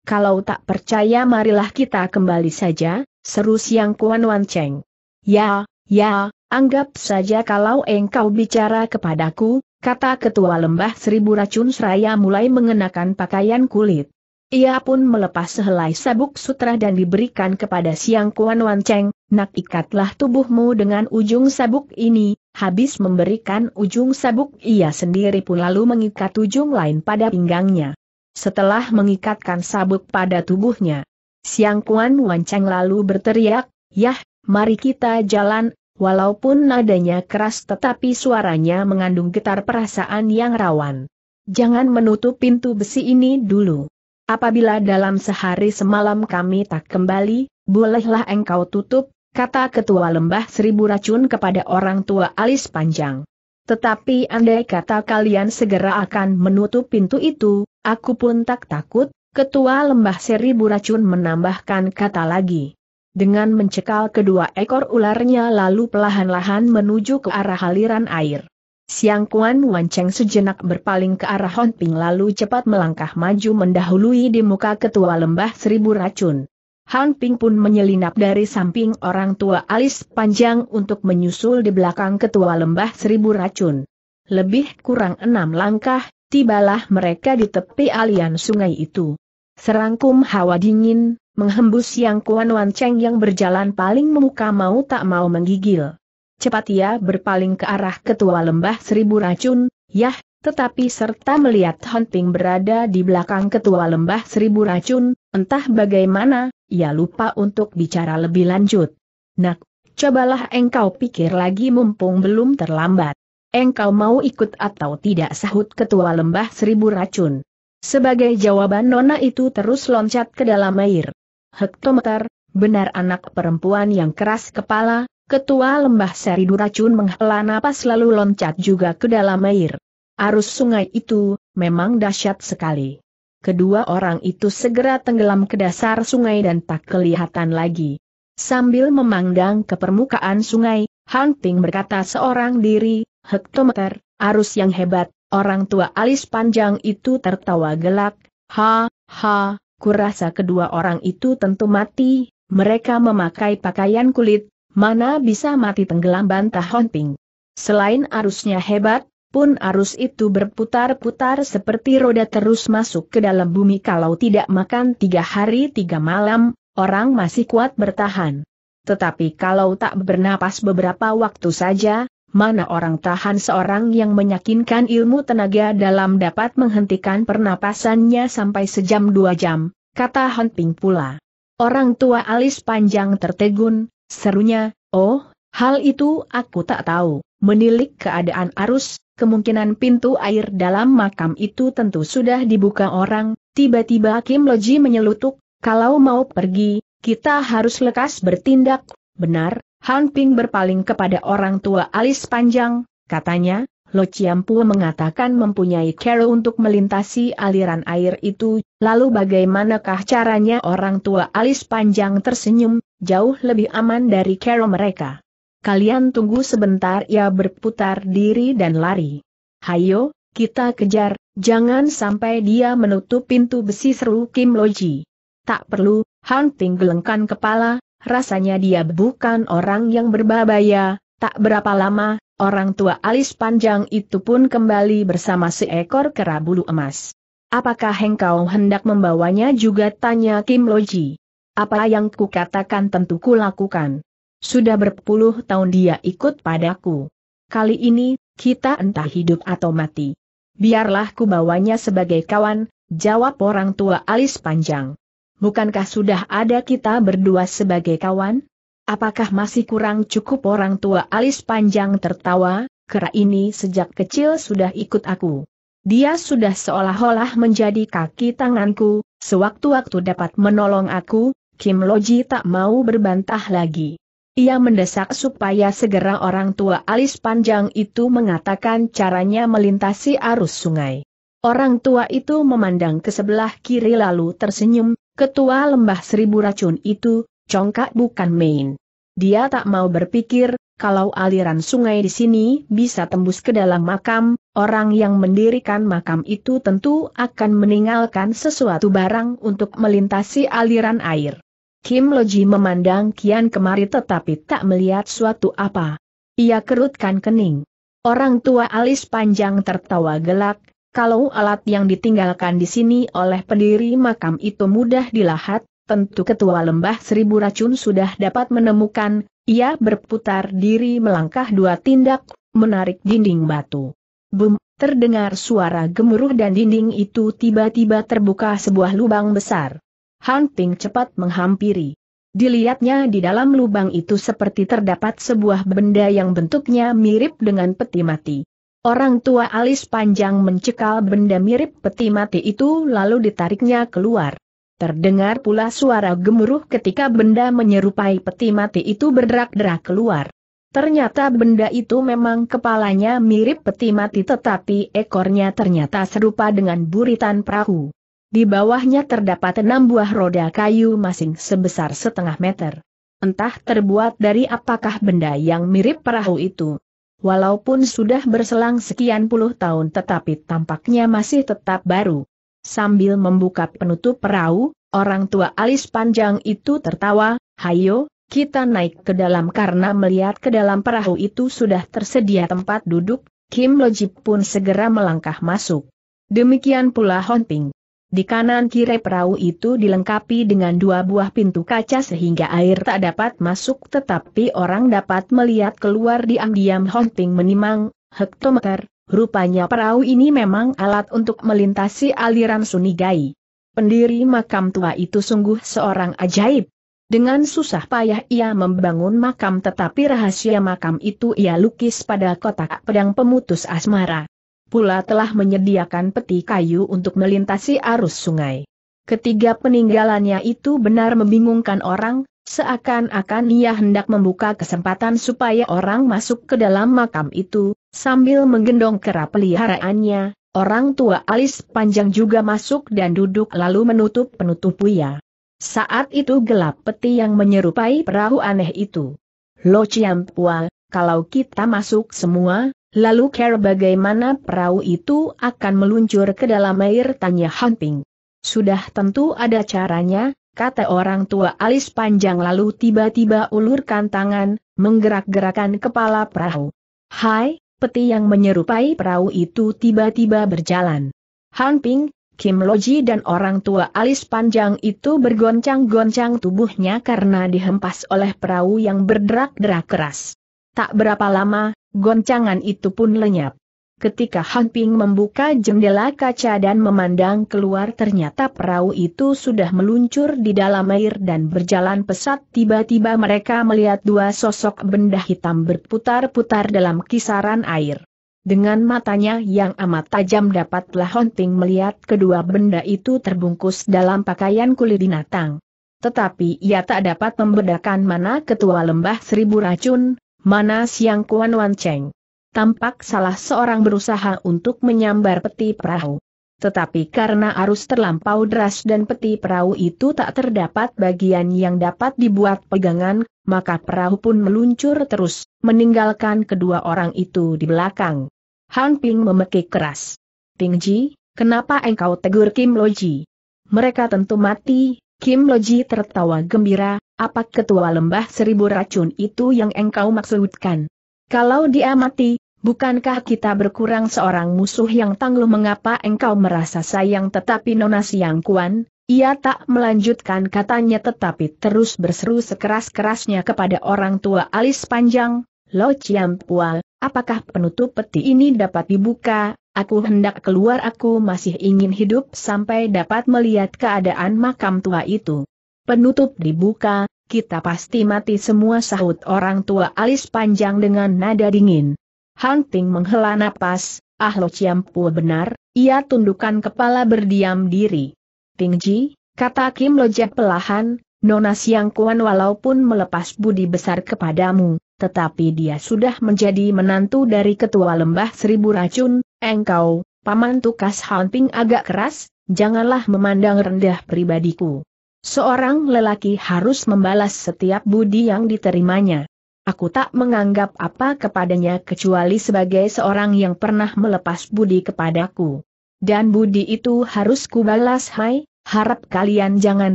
Kalau tak percaya marilah kita kembali saja, seru siang Kuan Wan Cheng. Ya, ya, Anggap saja kalau engkau bicara kepadaku, kata ketua lembah seribu racun seraya mulai mengenakan pakaian kulit. Ia pun melepas sehelai sabuk sutra dan diberikan kepada Siang Kuan Wan nak ikatlah tubuhmu dengan ujung sabuk ini, habis memberikan ujung sabuk ia sendiri pun lalu mengikat ujung lain pada pinggangnya. Setelah mengikatkan sabuk pada tubuhnya, Siang Kuan Wan lalu berteriak, Yah, mari kita jalan, Walaupun nadanya keras tetapi suaranya mengandung getar perasaan yang rawan. Jangan menutup pintu besi ini dulu. Apabila dalam sehari semalam kami tak kembali, bolehlah engkau tutup, kata ketua lembah seribu racun kepada orang tua alis panjang. Tetapi andai kata kalian segera akan menutup pintu itu, aku pun tak takut, ketua lembah seribu racun menambahkan kata lagi dengan mencekal kedua ekor ularnya lalu pelahan lahan menuju ke arah aliran air. Siang Kuan Wanceng sejenak berpaling ke arah Ping lalu cepat melangkah maju mendahului di muka ketua lembah seribu racun. Han Ping pun menyelinap dari samping orang tua alis panjang untuk menyusul di belakang ketua lembah seribu racun. Lebih kurang enam langkah, tibalah mereka di tepi alian sungai itu. Serangkum hawa dingin, menghembus yang Kuan Wan Cheng yang berjalan paling memuka mau tak mau menggigil. Cepat ia berpaling ke arah ketua lembah seribu racun, yah, tetapi serta melihat hunting berada di belakang ketua lembah seribu racun, entah bagaimana, ia lupa untuk bicara lebih lanjut. Nak, cobalah engkau pikir lagi mumpung belum terlambat. Engkau mau ikut atau tidak sahut ketua lembah seribu racun. Sebagai jawaban nona itu terus loncat ke dalam air hektometer, benar anak perempuan yang keras kepala, ketua lembah seridu racun menghela napas lalu loncat juga ke dalam air. Arus sungai itu, memang dahsyat sekali. Kedua orang itu segera tenggelam ke dasar sungai dan tak kelihatan lagi. Sambil memandang ke permukaan sungai, Hunting berkata seorang diri, hektometer, arus yang hebat, orang tua alis panjang itu tertawa gelak, ha, ha, kurasa kedua orang itu tentu mati, mereka memakai pakaian kulit, mana bisa mati tenggelam bantah honting. Selain arusnya hebat, pun arus itu berputar-putar seperti roda terus masuk ke dalam bumi kalau tidak makan tiga hari tiga malam, orang masih kuat bertahan. Tetapi kalau tak bernapas beberapa waktu saja, mana orang tahan seorang yang menyakinkan ilmu tenaga dalam dapat menghentikan pernapasannya sampai sejam dua jam, kata Han Ping pula. Orang tua alis panjang tertegun, serunya, oh, hal itu aku tak tahu, menilik keadaan arus, kemungkinan pintu air dalam makam itu tentu sudah dibuka orang, tiba-tiba Kim Loji menyelutuk, kalau mau pergi, kita harus lekas bertindak, benar, Han Ping berpaling kepada orang tua alis panjang, katanya, Lo Chiampu mengatakan mempunyai cara untuk melintasi aliran air itu, lalu bagaimanakah caranya orang tua alis panjang tersenyum, jauh lebih aman dari cara mereka. Kalian tunggu sebentar ia berputar diri dan lari. Hayo, kita kejar, jangan sampai dia menutup pintu besi seru Kim Loji. Tak perlu, Han Ping gelengkan kepala, Rasanya dia bukan orang yang berbahaya, tak berapa lama, orang tua alis panjang itu pun kembali bersama seekor kera bulu emas. Apakah engkau hendak membawanya juga tanya Kim Loji. Apa yang kukatakan tentu kulakukan. Sudah berpuluh tahun dia ikut padaku. Kali ini, kita entah hidup atau mati. Biarlah kubawanya sebagai kawan, jawab orang tua alis panjang. Bukankah sudah ada kita berdua sebagai kawan? Apakah masih kurang cukup orang tua alis panjang tertawa, kera ini sejak kecil sudah ikut aku. Dia sudah seolah-olah menjadi kaki tanganku, sewaktu-waktu dapat menolong aku, Kim Loji tak mau berbantah lagi. Ia mendesak supaya segera orang tua alis panjang itu mengatakan caranya melintasi arus sungai. Orang tua itu memandang ke sebelah kiri lalu tersenyum, Ketua lembah seribu racun itu, congkak bukan main. Dia tak mau berpikir, kalau aliran sungai di sini bisa tembus ke dalam makam, orang yang mendirikan makam itu tentu akan meninggalkan sesuatu barang untuk melintasi aliran air. Kim Loji memandang Kian kemari tetapi tak melihat suatu apa. Ia kerutkan kening. Orang tua alis panjang tertawa gelak, kalau alat yang ditinggalkan di sini oleh pendiri makam itu mudah dilahat, tentu ketua lembah seribu racun sudah dapat menemukan, ia berputar diri melangkah dua tindak, menarik dinding batu. Bum, terdengar suara gemuruh dan dinding itu tiba-tiba terbuka sebuah lubang besar. Han Ping cepat menghampiri. Dilihatnya di dalam lubang itu seperti terdapat sebuah benda yang bentuknya mirip dengan peti mati. Orang tua alis panjang mencekal benda mirip peti mati itu lalu ditariknya keluar. Terdengar pula suara gemuruh ketika benda menyerupai peti mati itu berderak-derak keluar. Ternyata benda itu memang kepalanya mirip peti mati tetapi ekornya ternyata serupa dengan buritan perahu. Di bawahnya terdapat enam buah roda kayu masing sebesar setengah meter. Entah terbuat dari apakah benda yang mirip perahu itu walaupun sudah berselang sekian puluh tahun tetapi tampaknya masih tetap baru. Sambil membuka penutup perahu, orang tua alis panjang itu tertawa, hayo, kita naik ke dalam karena melihat ke dalam perahu itu sudah tersedia tempat duduk, Kim Lojip pun segera melangkah masuk. Demikian pula Honting. Di kanan kiri perahu itu dilengkapi dengan dua buah pintu kaca sehingga air tak dapat masuk tetapi orang dapat melihat keluar diam-diam hunting menimang, hektometer, rupanya perahu ini memang alat untuk melintasi aliran Sunigai. Pendiri makam tua itu sungguh seorang ajaib. Dengan susah payah ia membangun makam tetapi rahasia makam itu ia lukis pada kotak pedang pemutus asmara pula telah menyediakan peti kayu untuk melintasi arus sungai. Ketiga peninggalannya itu benar membingungkan orang, seakan-akan ia hendak membuka kesempatan supaya orang masuk ke dalam makam itu, sambil menggendong kera peliharaannya, orang tua alis panjang juga masuk dan duduk lalu menutup penutup puya. Saat itu gelap peti yang menyerupai perahu aneh itu. Lo Pua, kalau kita masuk semua, Lalu care bagaimana perahu itu akan meluncur ke dalam air tanya Hunting. Sudah tentu ada caranya, kata orang tua alis panjang lalu tiba-tiba ulurkan tangan, menggerak-gerakan kepala perahu. Hai, peti yang menyerupai perahu itu tiba-tiba berjalan. Hunting, Kim Loji dan orang tua alis panjang itu bergoncang-goncang tubuhnya karena dihempas oleh perahu yang berderak-derak keras. Tak berapa lama, goncangan itu pun lenyap. Ketika Han Ping membuka jendela kaca dan memandang keluar ternyata perahu itu sudah meluncur di dalam air dan berjalan pesat tiba-tiba mereka melihat dua sosok benda hitam berputar-putar dalam kisaran air. Dengan matanya yang amat tajam dapatlah Ping melihat kedua benda itu terbungkus dalam pakaian kulit binatang. Tetapi ia tak dapat membedakan mana ketua lembah seribu racun, Mana Siang Kuan Wan Cheng? Tampak salah seorang berusaha untuk menyambar peti perahu. Tetapi karena arus terlampau deras dan peti perahu itu tak terdapat bagian yang dapat dibuat pegangan, maka perahu pun meluncur terus, meninggalkan kedua orang itu di belakang. Han Ping memekik keras. Ping Ji, kenapa engkau tegur Kim Loji? Mereka tentu mati, Kim Loji tertawa gembira, apa ketua lembah seribu racun itu yang engkau maksudkan? Kalau dia mati, bukankah kita berkurang seorang musuh yang tangguh mengapa engkau merasa sayang tetapi Nona Siang Kuan? Ia tak melanjutkan katanya tetapi terus berseru sekeras-kerasnya kepada orang tua alis panjang, Lo Pua, apakah penutup peti ini dapat dibuka, Aku hendak keluar aku masih ingin hidup sampai dapat melihat keadaan makam tua itu. Penutup dibuka, kita pasti mati semua sahut orang tua alis panjang dengan nada dingin. Hang Ting menghela napas, ah lo ciampu benar, ia tundukkan kepala berdiam diri. Ting Ji, kata Kim Loja pelahan, Nona Siang Kuan walaupun melepas budi besar kepadamu, tetapi dia sudah menjadi menantu dari ketua lembah seribu racun, engkau, paman tukas Ting agak keras, janganlah memandang rendah pribadiku. Seorang lelaki harus membalas setiap budi yang diterimanya. Aku tak menganggap apa kepadanya kecuali sebagai seorang yang pernah melepas budi kepadaku. Dan budi itu harus kubalas hai, harap kalian jangan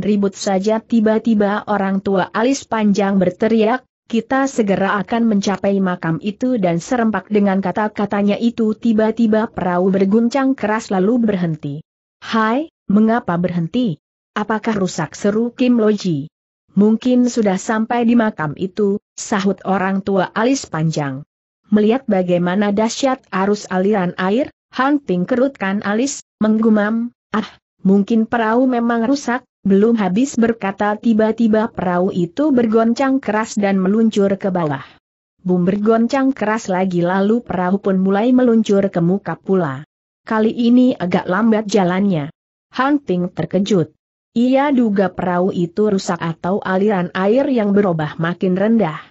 ribut saja tiba-tiba orang tua alis panjang berteriak, kita segera akan mencapai makam itu dan serempak dengan kata-katanya itu tiba-tiba perahu berguncang keras lalu berhenti. Hai, mengapa berhenti? Apakah rusak seru Kim Loji? Mungkin sudah sampai di makam itu, sahut orang tua alis panjang. Melihat bagaimana dahsyat arus aliran air, Hunting kerutkan alis, menggumam, ah, mungkin perahu memang rusak, belum habis berkata tiba-tiba perahu itu bergoncang keras dan meluncur ke bawah. Bum bergoncang keras lagi lalu perahu pun mulai meluncur ke muka pula. Kali ini agak lambat jalannya. Hunting terkejut. Ia duga perahu itu rusak atau aliran air yang berubah makin rendah.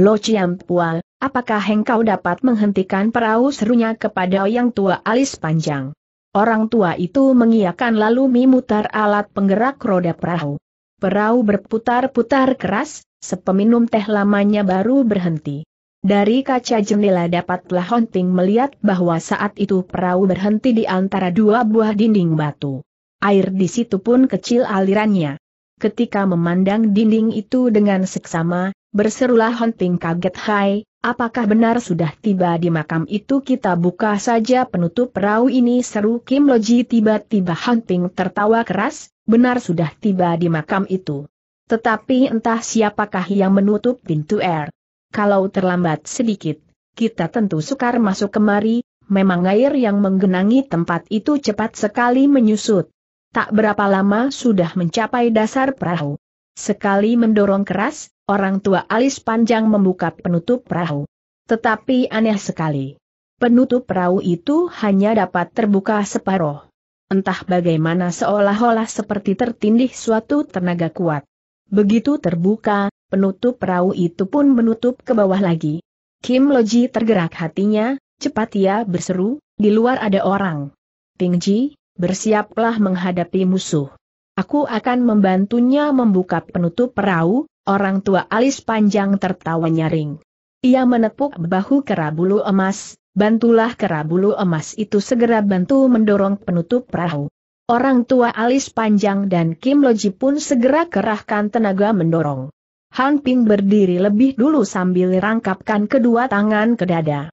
Lo Ciampua, apakah engkau dapat menghentikan perahu serunya kepada yang tua alis panjang? Orang tua itu mengiakan lalu memutar alat penggerak roda perahu. Perahu berputar-putar keras, sepeminum teh lamanya baru berhenti. Dari kaca jendela dapatlah Honting melihat bahwa saat itu perahu berhenti di antara dua buah dinding batu. Air di situ pun kecil alirannya. Ketika memandang dinding itu dengan seksama, berserulah Honting kaget hai, apakah benar sudah tiba di makam itu kita buka saja penutup perahu ini seru Kim Loji tiba-tiba Honting tertawa keras, benar sudah tiba di makam itu. Tetapi entah siapakah yang menutup pintu air. Kalau terlambat sedikit, kita tentu sukar masuk kemari, memang air yang menggenangi tempat itu cepat sekali menyusut tak berapa lama sudah mencapai dasar perahu. Sekali mendorong keras, orang tua alis panjang membuka penutup perahu. Tetapi aneh sekali. Penutup perahu itu hanya dapat terbuka separoh. Entah bagaimana seolah-olah seperti tertindih suatu tenaga kuat. Begitu terbuka, penutup perahu itu pun menutup ke bawah lagi. Kim Loji tergerak hatinya, cepat ia berseru, di luar ada orang. Pingji, bersiaplah menghadapi musuh. Aku akan membantunya membuka penutup perahu, orang tua alis panjang tertawa nyaring. Ia menepuk bahu kerabulu emas, bantulah kerabulu emas itu segera bantu mendorong penutup perahu. Orang tua alis panjang dan Kim Loji pun segera kerahkan tenaga mendorong. Han Ping berdiri lebih dulu sambil rangkapkan kedua tangan ke dada.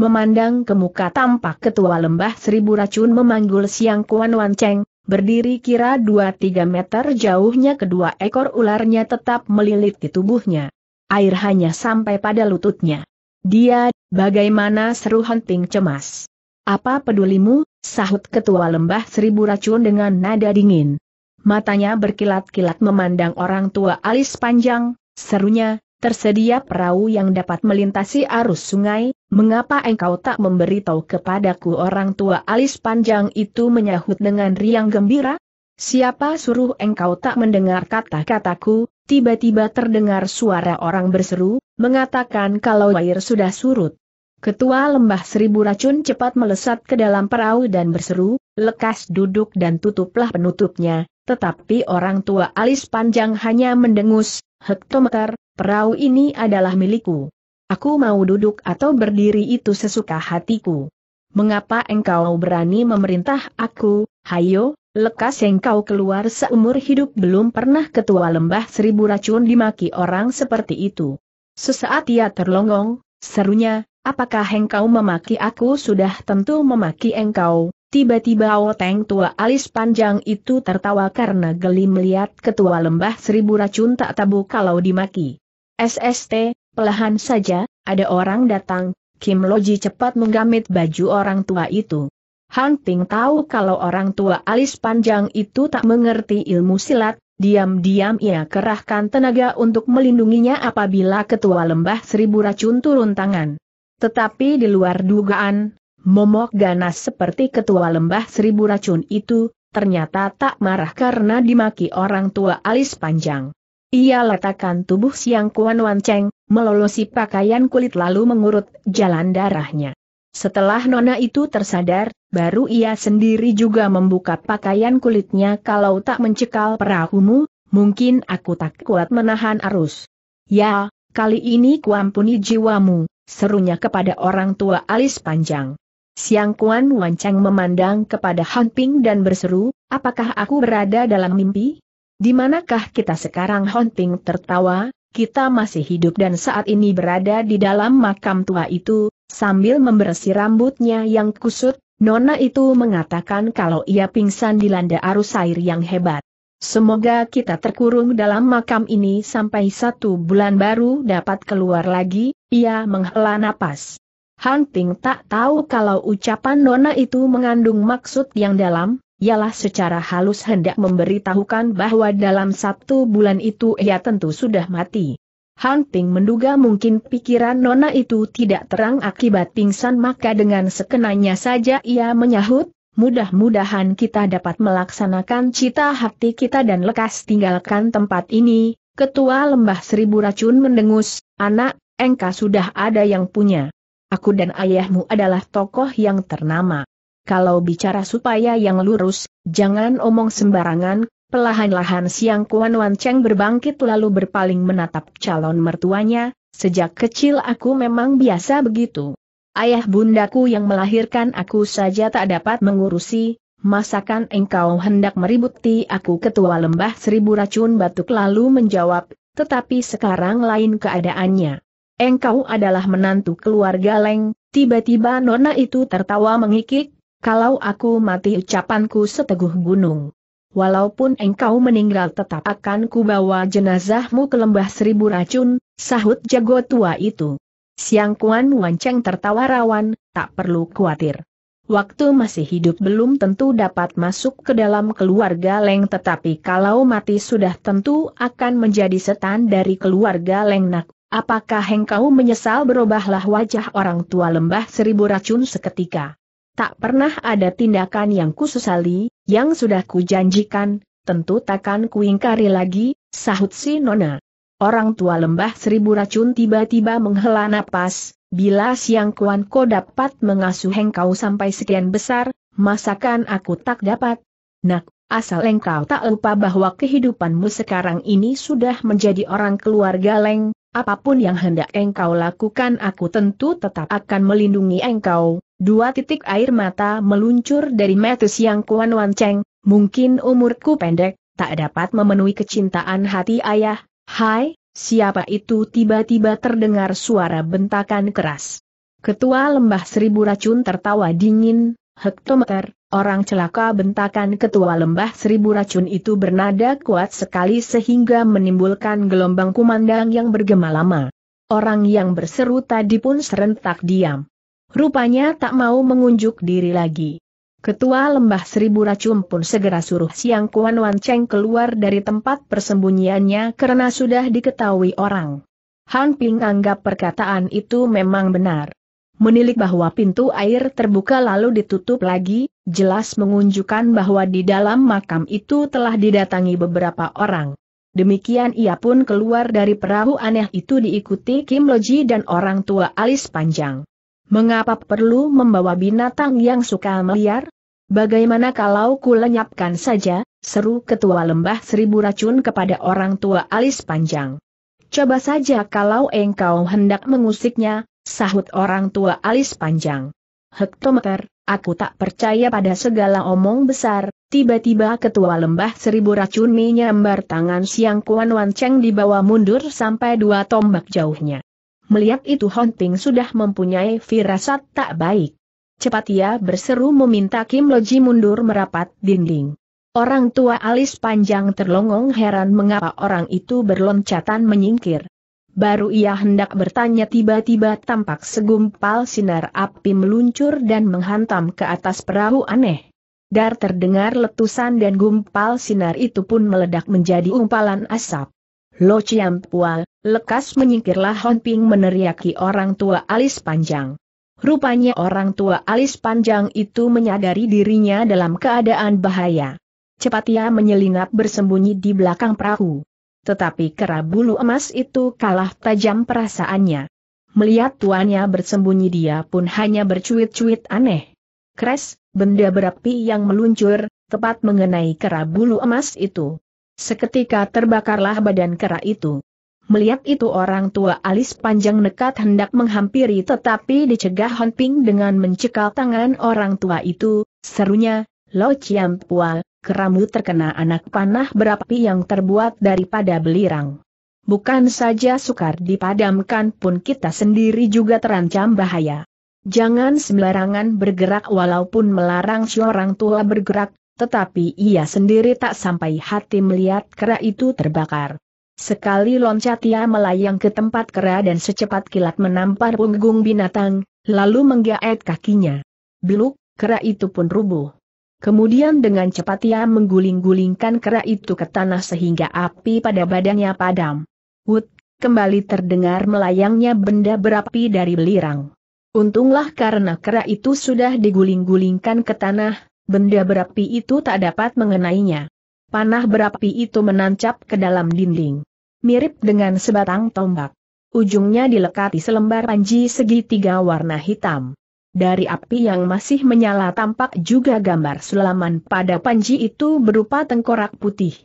Memandang ke muka tampak ketua lembah seribu racun memanggul siang Kuan Wan berdiri kira 2-3 meter jauhnya kedua ekor ularnya tetap melilit di tubuhnya. Air hanya sampai pada lututnya. Dia, bagaimana seru Hunting cemas. Apa pedulimu, sahut ketua lembah seribu racun dengan nada dingin. Matanya berkilat-kilat memandang orang tua alis panjang, serunya, tersedia perahu yang dapat melintasi arus sungai, Mengapa engkau tak memberitahu kepadaku orang tua alis panjang itu menyahut dengan riang gembira? Siapa suruh engkau tak mendengar kata-kataku, tiba-tiba terdengar suara orang berseru, mengatakan kalau air sudah surut. Ketua lembah seribu racun cepat melesat ke dalam perahu dan berseru, lekas duduk dan tutuplah penutupnya, tetapi orang tua alis panjang hanya mendengus, hektometer, perahu ini adalah milikku. Aku mau duduk atau berdiri itu sesuka hatiku. Mengapa engkau berani memerintah aku, hayo, lekas engkau keluar seumur hidup belum pernah ketua lembah seribu racun dimaki orang seperti itu. Sesaat ia terlongong, serunya, apakah engkau memaki aku sudah tentu memaki engkau, Tiba-tiba Oteng tua alis panjang itu tertawa karena geli melihat ketua lembah seribu racun tak tabu kalau dimaki. SST, Pelahan saja, ada orang datang, Kim Loji cepat menggamit baju orang tua itu. Hunting Ting tahu kalau orang tua alis panjang itu tak mengerti ilmu silat, diam-diam ia kerahkan tenaga untuk melindunginya apabila ketua lembah seribu racun turun tangan. Tetapi di luar dugaan, momok ganas seperti ketua lembah seribu racun itu, ternyata tak marah karena dimaki orang tua alis panjang. Ia letakkan tubuh Siang Kuan Wan Cheng, melolosi pakaian kulit lalu mengurut jalan darahnya. Setelah nona itu tersadar, baru ia sendiri juga membuka pakaian kulitnya kalau tak mencekal perahumu, mungkin aku tak kuat menahan arus. Ya, kali ini kuampuni jiwamu, serunya kepada orang tua alis panjang. Siang Kuan Wancang memandang kepada Han Ping dan berseru, apakah aku berada dalam mimpi? Di manakah kita sekarang Han Ping tertawa, kita masih hidup dan saat ini berada di dalam makam tua itu, sambil membersih rambutnya yang kusut, Nona itu mengatakan kalau ia pingsan dilanda arus air yang hebat. Semoga kita terkurung dalam makam ini sampai satu bulan baru dapat keluar lagi, ia menghela napas. Hunting tak tahu kalau ucapan Nona itu mengandung maksud yang dalam, ialah secara halus hendak memberitahukan bahwa dalam satu bulan itu ia tentu sudah mati. Han Ping menduga mungkin pikiran Nona itu tidak terang akibat pingsan maka dengan sekenanya saja ia menyahut, mudah-mudahan kita dapat melaksanakan cita hati kita dan lekas tinggalkan tempat ini, ketua lembah seribu racun mendengus, anak, engkau sudah ada yang punya. Aku dan ayahmu adalah tokoh yang ternama kalau bicara supaya yang lurus, jangan omong sembarangan, pelahan-lahan siang Kuan Wan Cheng berbangkit lalu berpaling menatap calon mertuanya, sejak kecil aku memang biasa begitu. Ayah bundaku yang melahirkan aku saja tak dapat mengurusi, masakan engkau hendak meributi aku ketua lembah seribu racun batuk lalu menjawab, tetapi sekarang lain keadaannya. Engkau adalah menantu keluarga Leng, tiba-tiba Nona itu tertawa mengikik, kalau aku mati ucapanku seteguh gunung. Walaupun engkau meninggal tetap akan kubawa jenazahmu ke lembah seribu racun, sahut jago tua itu. Siang Kuan Wanceng tertawa rawan, tak perlu khawatir. Waktu masih hidup belum tentu dapat masuk ke dalam keluarga Leng tetapi kalau mati sudah tentu akan menjadi setan dari keluarga Leng nak Apakah engkau menyesal berubahlah wajah orang tua lembah seribu racun seketika? tak pernah ada tindakan yang kususali, yang sudah kujanjikan, tentu takkan kuingkari lagi, sahut si Nona. Orang tua lembah seribu racun tiba-tiba menghela napas, bila siang kuan ko dapat mengasuh engkau sampai sekian besar, masakan aku tak dapat? Nak, asal engkau tak lupa bahwa kehidupanmu sekarang ini sudah menjadi orang keluarga leng, apapun yang hendak engkau lakukan aku tentu tetap akan melindungi engkau, Dua titik air mata meluncur dari mata yang Kuan Wan Cheng, mungkin umurku pendek, tak dapat memenuhi kecintaan hati ayah, hai, siapa itu tiba-tiba terdengar suara bentakan keras. Ketua lembah seribu racun tertawa dingin, hektometer, orang celaka bentakan ketua lembah seribu racun itu bernada kuat sekali sehingga menimbulkan gelombang kumandang yang bergema lama. Orang yang berseru tadi pun serentak diam. Rupanya tak mau mengunjuk diri lagi. Ketua lembah seribu racun pun segera suruh Siang Kuan Wan Cheng keluar dari tempat persembunyiannya karena sudah diketahui orang. Han Ping anggap perkataan itu memang benar. Menilik bahwa pintu air terbuka lalu ditutup lagi, jelas mengunjukkan bahwa di dalam makam itu telah didatangi beberapa orang. Demikian ia pun keluar dari perahu aneh itu diikuti Kim Loji dan orang tua alis panjang. Mengapa perlu membawa binatang yang suka meliar? Bagaimana kalau ku lenyapkan saja, seru ketua lembah seribu racun kepada orang tua alis panjang. Coba saja kalau engkau hendak mengusiknya, sahut orang tua alis panjang. Hektometer, aku tak percaya pada segala omong besar, tiba-tiba ketua lembah seribu racun menyambar tangan siang Kuan wanceng di dibawa mundur sampai dua tombak jauhnya. Melihat itu Hunting sudah mempunyai firasat tak baik. Cepat ia berseru meminta Kim Loji mundur merapat dinding. Orang tua alis panjang terlongong heran mengapa orang itu berloncatan menyingkir. Baru ia hendak bertanya tiba-tiba tampak segumpal sinar api meluncur dan menghantam ke atas perahu aneh. Dar terdengar letusan dan gumpal sinar itu pun meledak menjadi umpalan asap. Lo Chiam Pua, lekas menyingkirlah Hon Ping meneriaki orang tua alis panjang. Rupanya orang tua alis panjang itu menyadari dirinya dalam keadaan bahaya. Cepat ia menyelinap bersembunyi di belakang perahu. Tetapi kera bulu emas itu kalah tajam perasaannya. Melihat tuannya bersembunyi dia pun hanya bercuit-cuit aneh. Kres, benda berapi yang meluncur, tepat mengenai kera bulu emas itu. Seketika terbakarlah badan kera itu. Melihat itu orang tua alis panjang nekat hendak menghampiri tetapi dicegah Hon Ping dengan mencekal tangan orang tua itu, serunya, Lo Chiam Pua, keramu terkena anak panah berapi yang terbuat daripada belirang. Bukan saja sukar dipadamkan pun kita sendiri juga terancam bahaya. Jangan sembarangan bergerak walaupun melarang si orang tua bergerak, tetapi ia sendiri tak sampai hati melihat kera itu terbakar. Sekali loncat ia melayang ke tempat kera dan secepat kilat menampar punggung binatang, lalu menggaet kakinya. Biluk, kera itu pun rubuh. Kemudian dengan cepat ia mengguling-gulingkan kera itu ke tanah sehingga api pada badannya padam. Wut, kembali terdengar melayangnya benda berapi dari belirang. Untunglah karena kera itu sudah diguling-gulingkan ke tanah, benda berapi itu tak dapat mengenainya. Panah berapi itu menancap ke dalam dinding. Mirip dengan sebatang tombak. Ujungnya dilekati selembar panji segitiga warna hitam. Dari api yang masih menyala tampak juga gambar sulaman pada panji itu berupa tengkorak putih.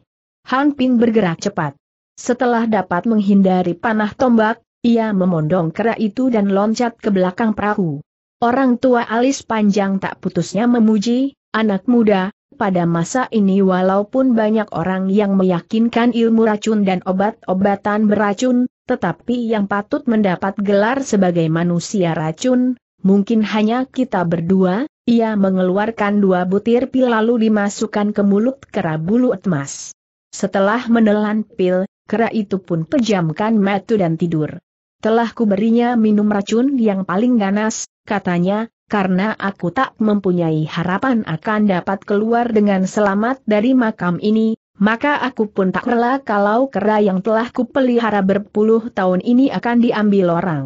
Han Ping bergerak cepat. Setelah dapat menghindari panah tombak, ia memondong kera itu dan loncat ke belakang perahu. Orang tua alis panjang tak putusnya memuji, Anak muda, pada masa ini walaupun banyak orang yang meyakinkan ilmu racun dan obat-obatan beracun, tetapi yang patut mendapat gelar sebagai manusia racun, mungkin hanya kita berdua, ia mengeluarkan dua butir pil lalu dimasukkan ke mulut kera bulu emas. Setelah menelan pil, kera itu pun pejamkan mata dan tidur. Telah kuberinya minum racun yang paling ganas, katanya, karena aku tak mempunyai harapan akan dapat keluar dengan selamat dari makam ini, maka aku pun tak rela kalau kera yang telah kupelihara berpuluh tahun ini akan diambil orang.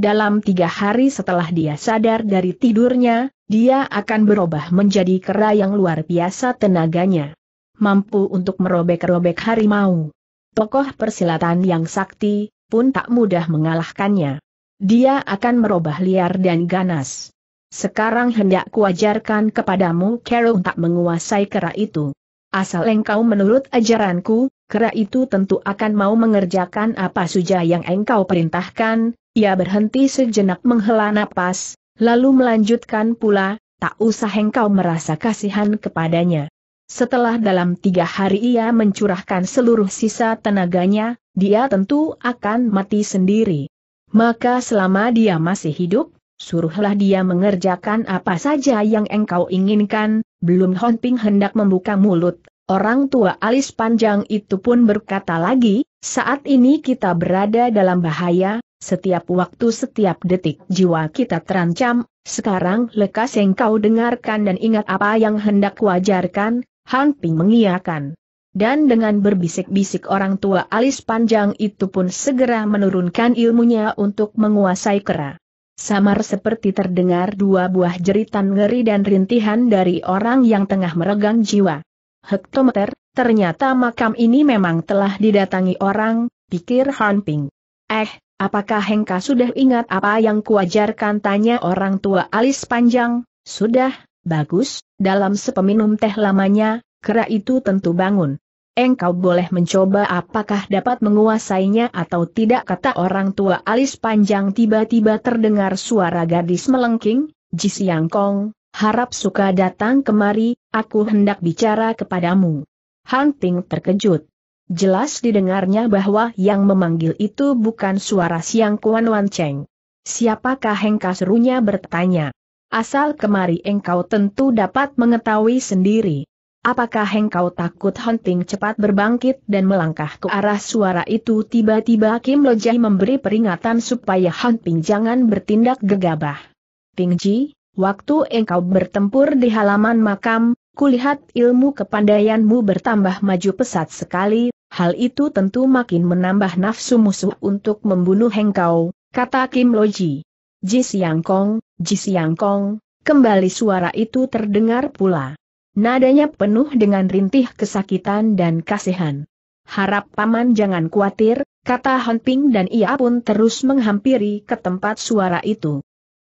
Dalam tiga hari setelah dia sadar dari tidurnya, dia akan berubah menjadi kera yang luar biasa tenaganya. Mampu untuk merobek-robek harimau. Tokoh persilatan yang sakti, pun tak mudah mengalahkannya. Dia akan merubah liar dan ganas. Sekarang hendak kuajarkan kepadamu Carol tak menguasai kera itu. Asal engkau menurut ajaranku, kera itu tentu akan mau mengerjakan apa saja yang engkau perintahkan, ia berhenti sejenak menghela napas, lalu melanjutkan pula, tak usah engkau merasa kasihan kepadanya. Setelah dalam tiga hari ia mencurahkan seluruh sisa tenaganya, dia tentu akan mati sendiri. Maka selama dia masih hidup, suruhlah dia mengerjakan apa saja yang engkau inginkan, belum Honping hendak membuka mulut, orang tua alis panjang itu pun berkata lagi, saat ini kita berada dalam bahaya, setiap waktu setiap detik jiwa kita terancam, sekarang lekas engkau dengarkan dan ingat apa yang hendak wajarkan, Ping mengiakan. Dan dengan berbisik-bisik orang tua alis panjang itu pun segera menurunkan ilmunya untuk menguasai kera. Samar seperti terdengar dua buah jeritan ngeri dan rintihan dari orang yang tengah meregang jiwa. Hektometer, ternyata makam ini memang telah didatangi orang, pikir Han Eh, apakah Hengka sudah ingat apa yang kuajarkan tanya orang tua alis panjang? Sudah, bagus, dalam sepeminum teh lamanya, kera itu tentu bangun engkau boleh mencoba apakah dapat menguasainya atau tidak kata orang tua alis panjang tiba-tiba terdengar suara gadis melengking, Ji Siang Kong, harap suka datang kemari, aku hendak bicara kepadamu. Hang Ting terkejut. Jelas didengarnya bahwa yang memanggil itu bukan suara Siang Kuan Wan Cheng. Siapakah Hengka serunya bertanya. Asal kemari engkau tentu dapat mengetahui sendiri. Apakah engkau takut Hunting cepat berbangkit dan melangkah ke arah suara itu tiba-tiba Kim Lojai memberi peringatan supaya Hunting jangan bertindak gegabah. Ji, waktu engkau bertempur di halaman makam, kulihat ilmu kepandaianmu bertambah maju pesat sekali, hal itu tentu makin menambah nafsu musuh untuk membunuh engkau, kata Kim Loji. Ji Siang Kong, Ji Siang Kong, kembali suara itu terdengar pula. Nadanya penuh dengan rintih kesakitan dan kasihan. Harap paman jangan khawatir, kata Hon Ping dan ia pun terus menghampiri ke tempat suara itu.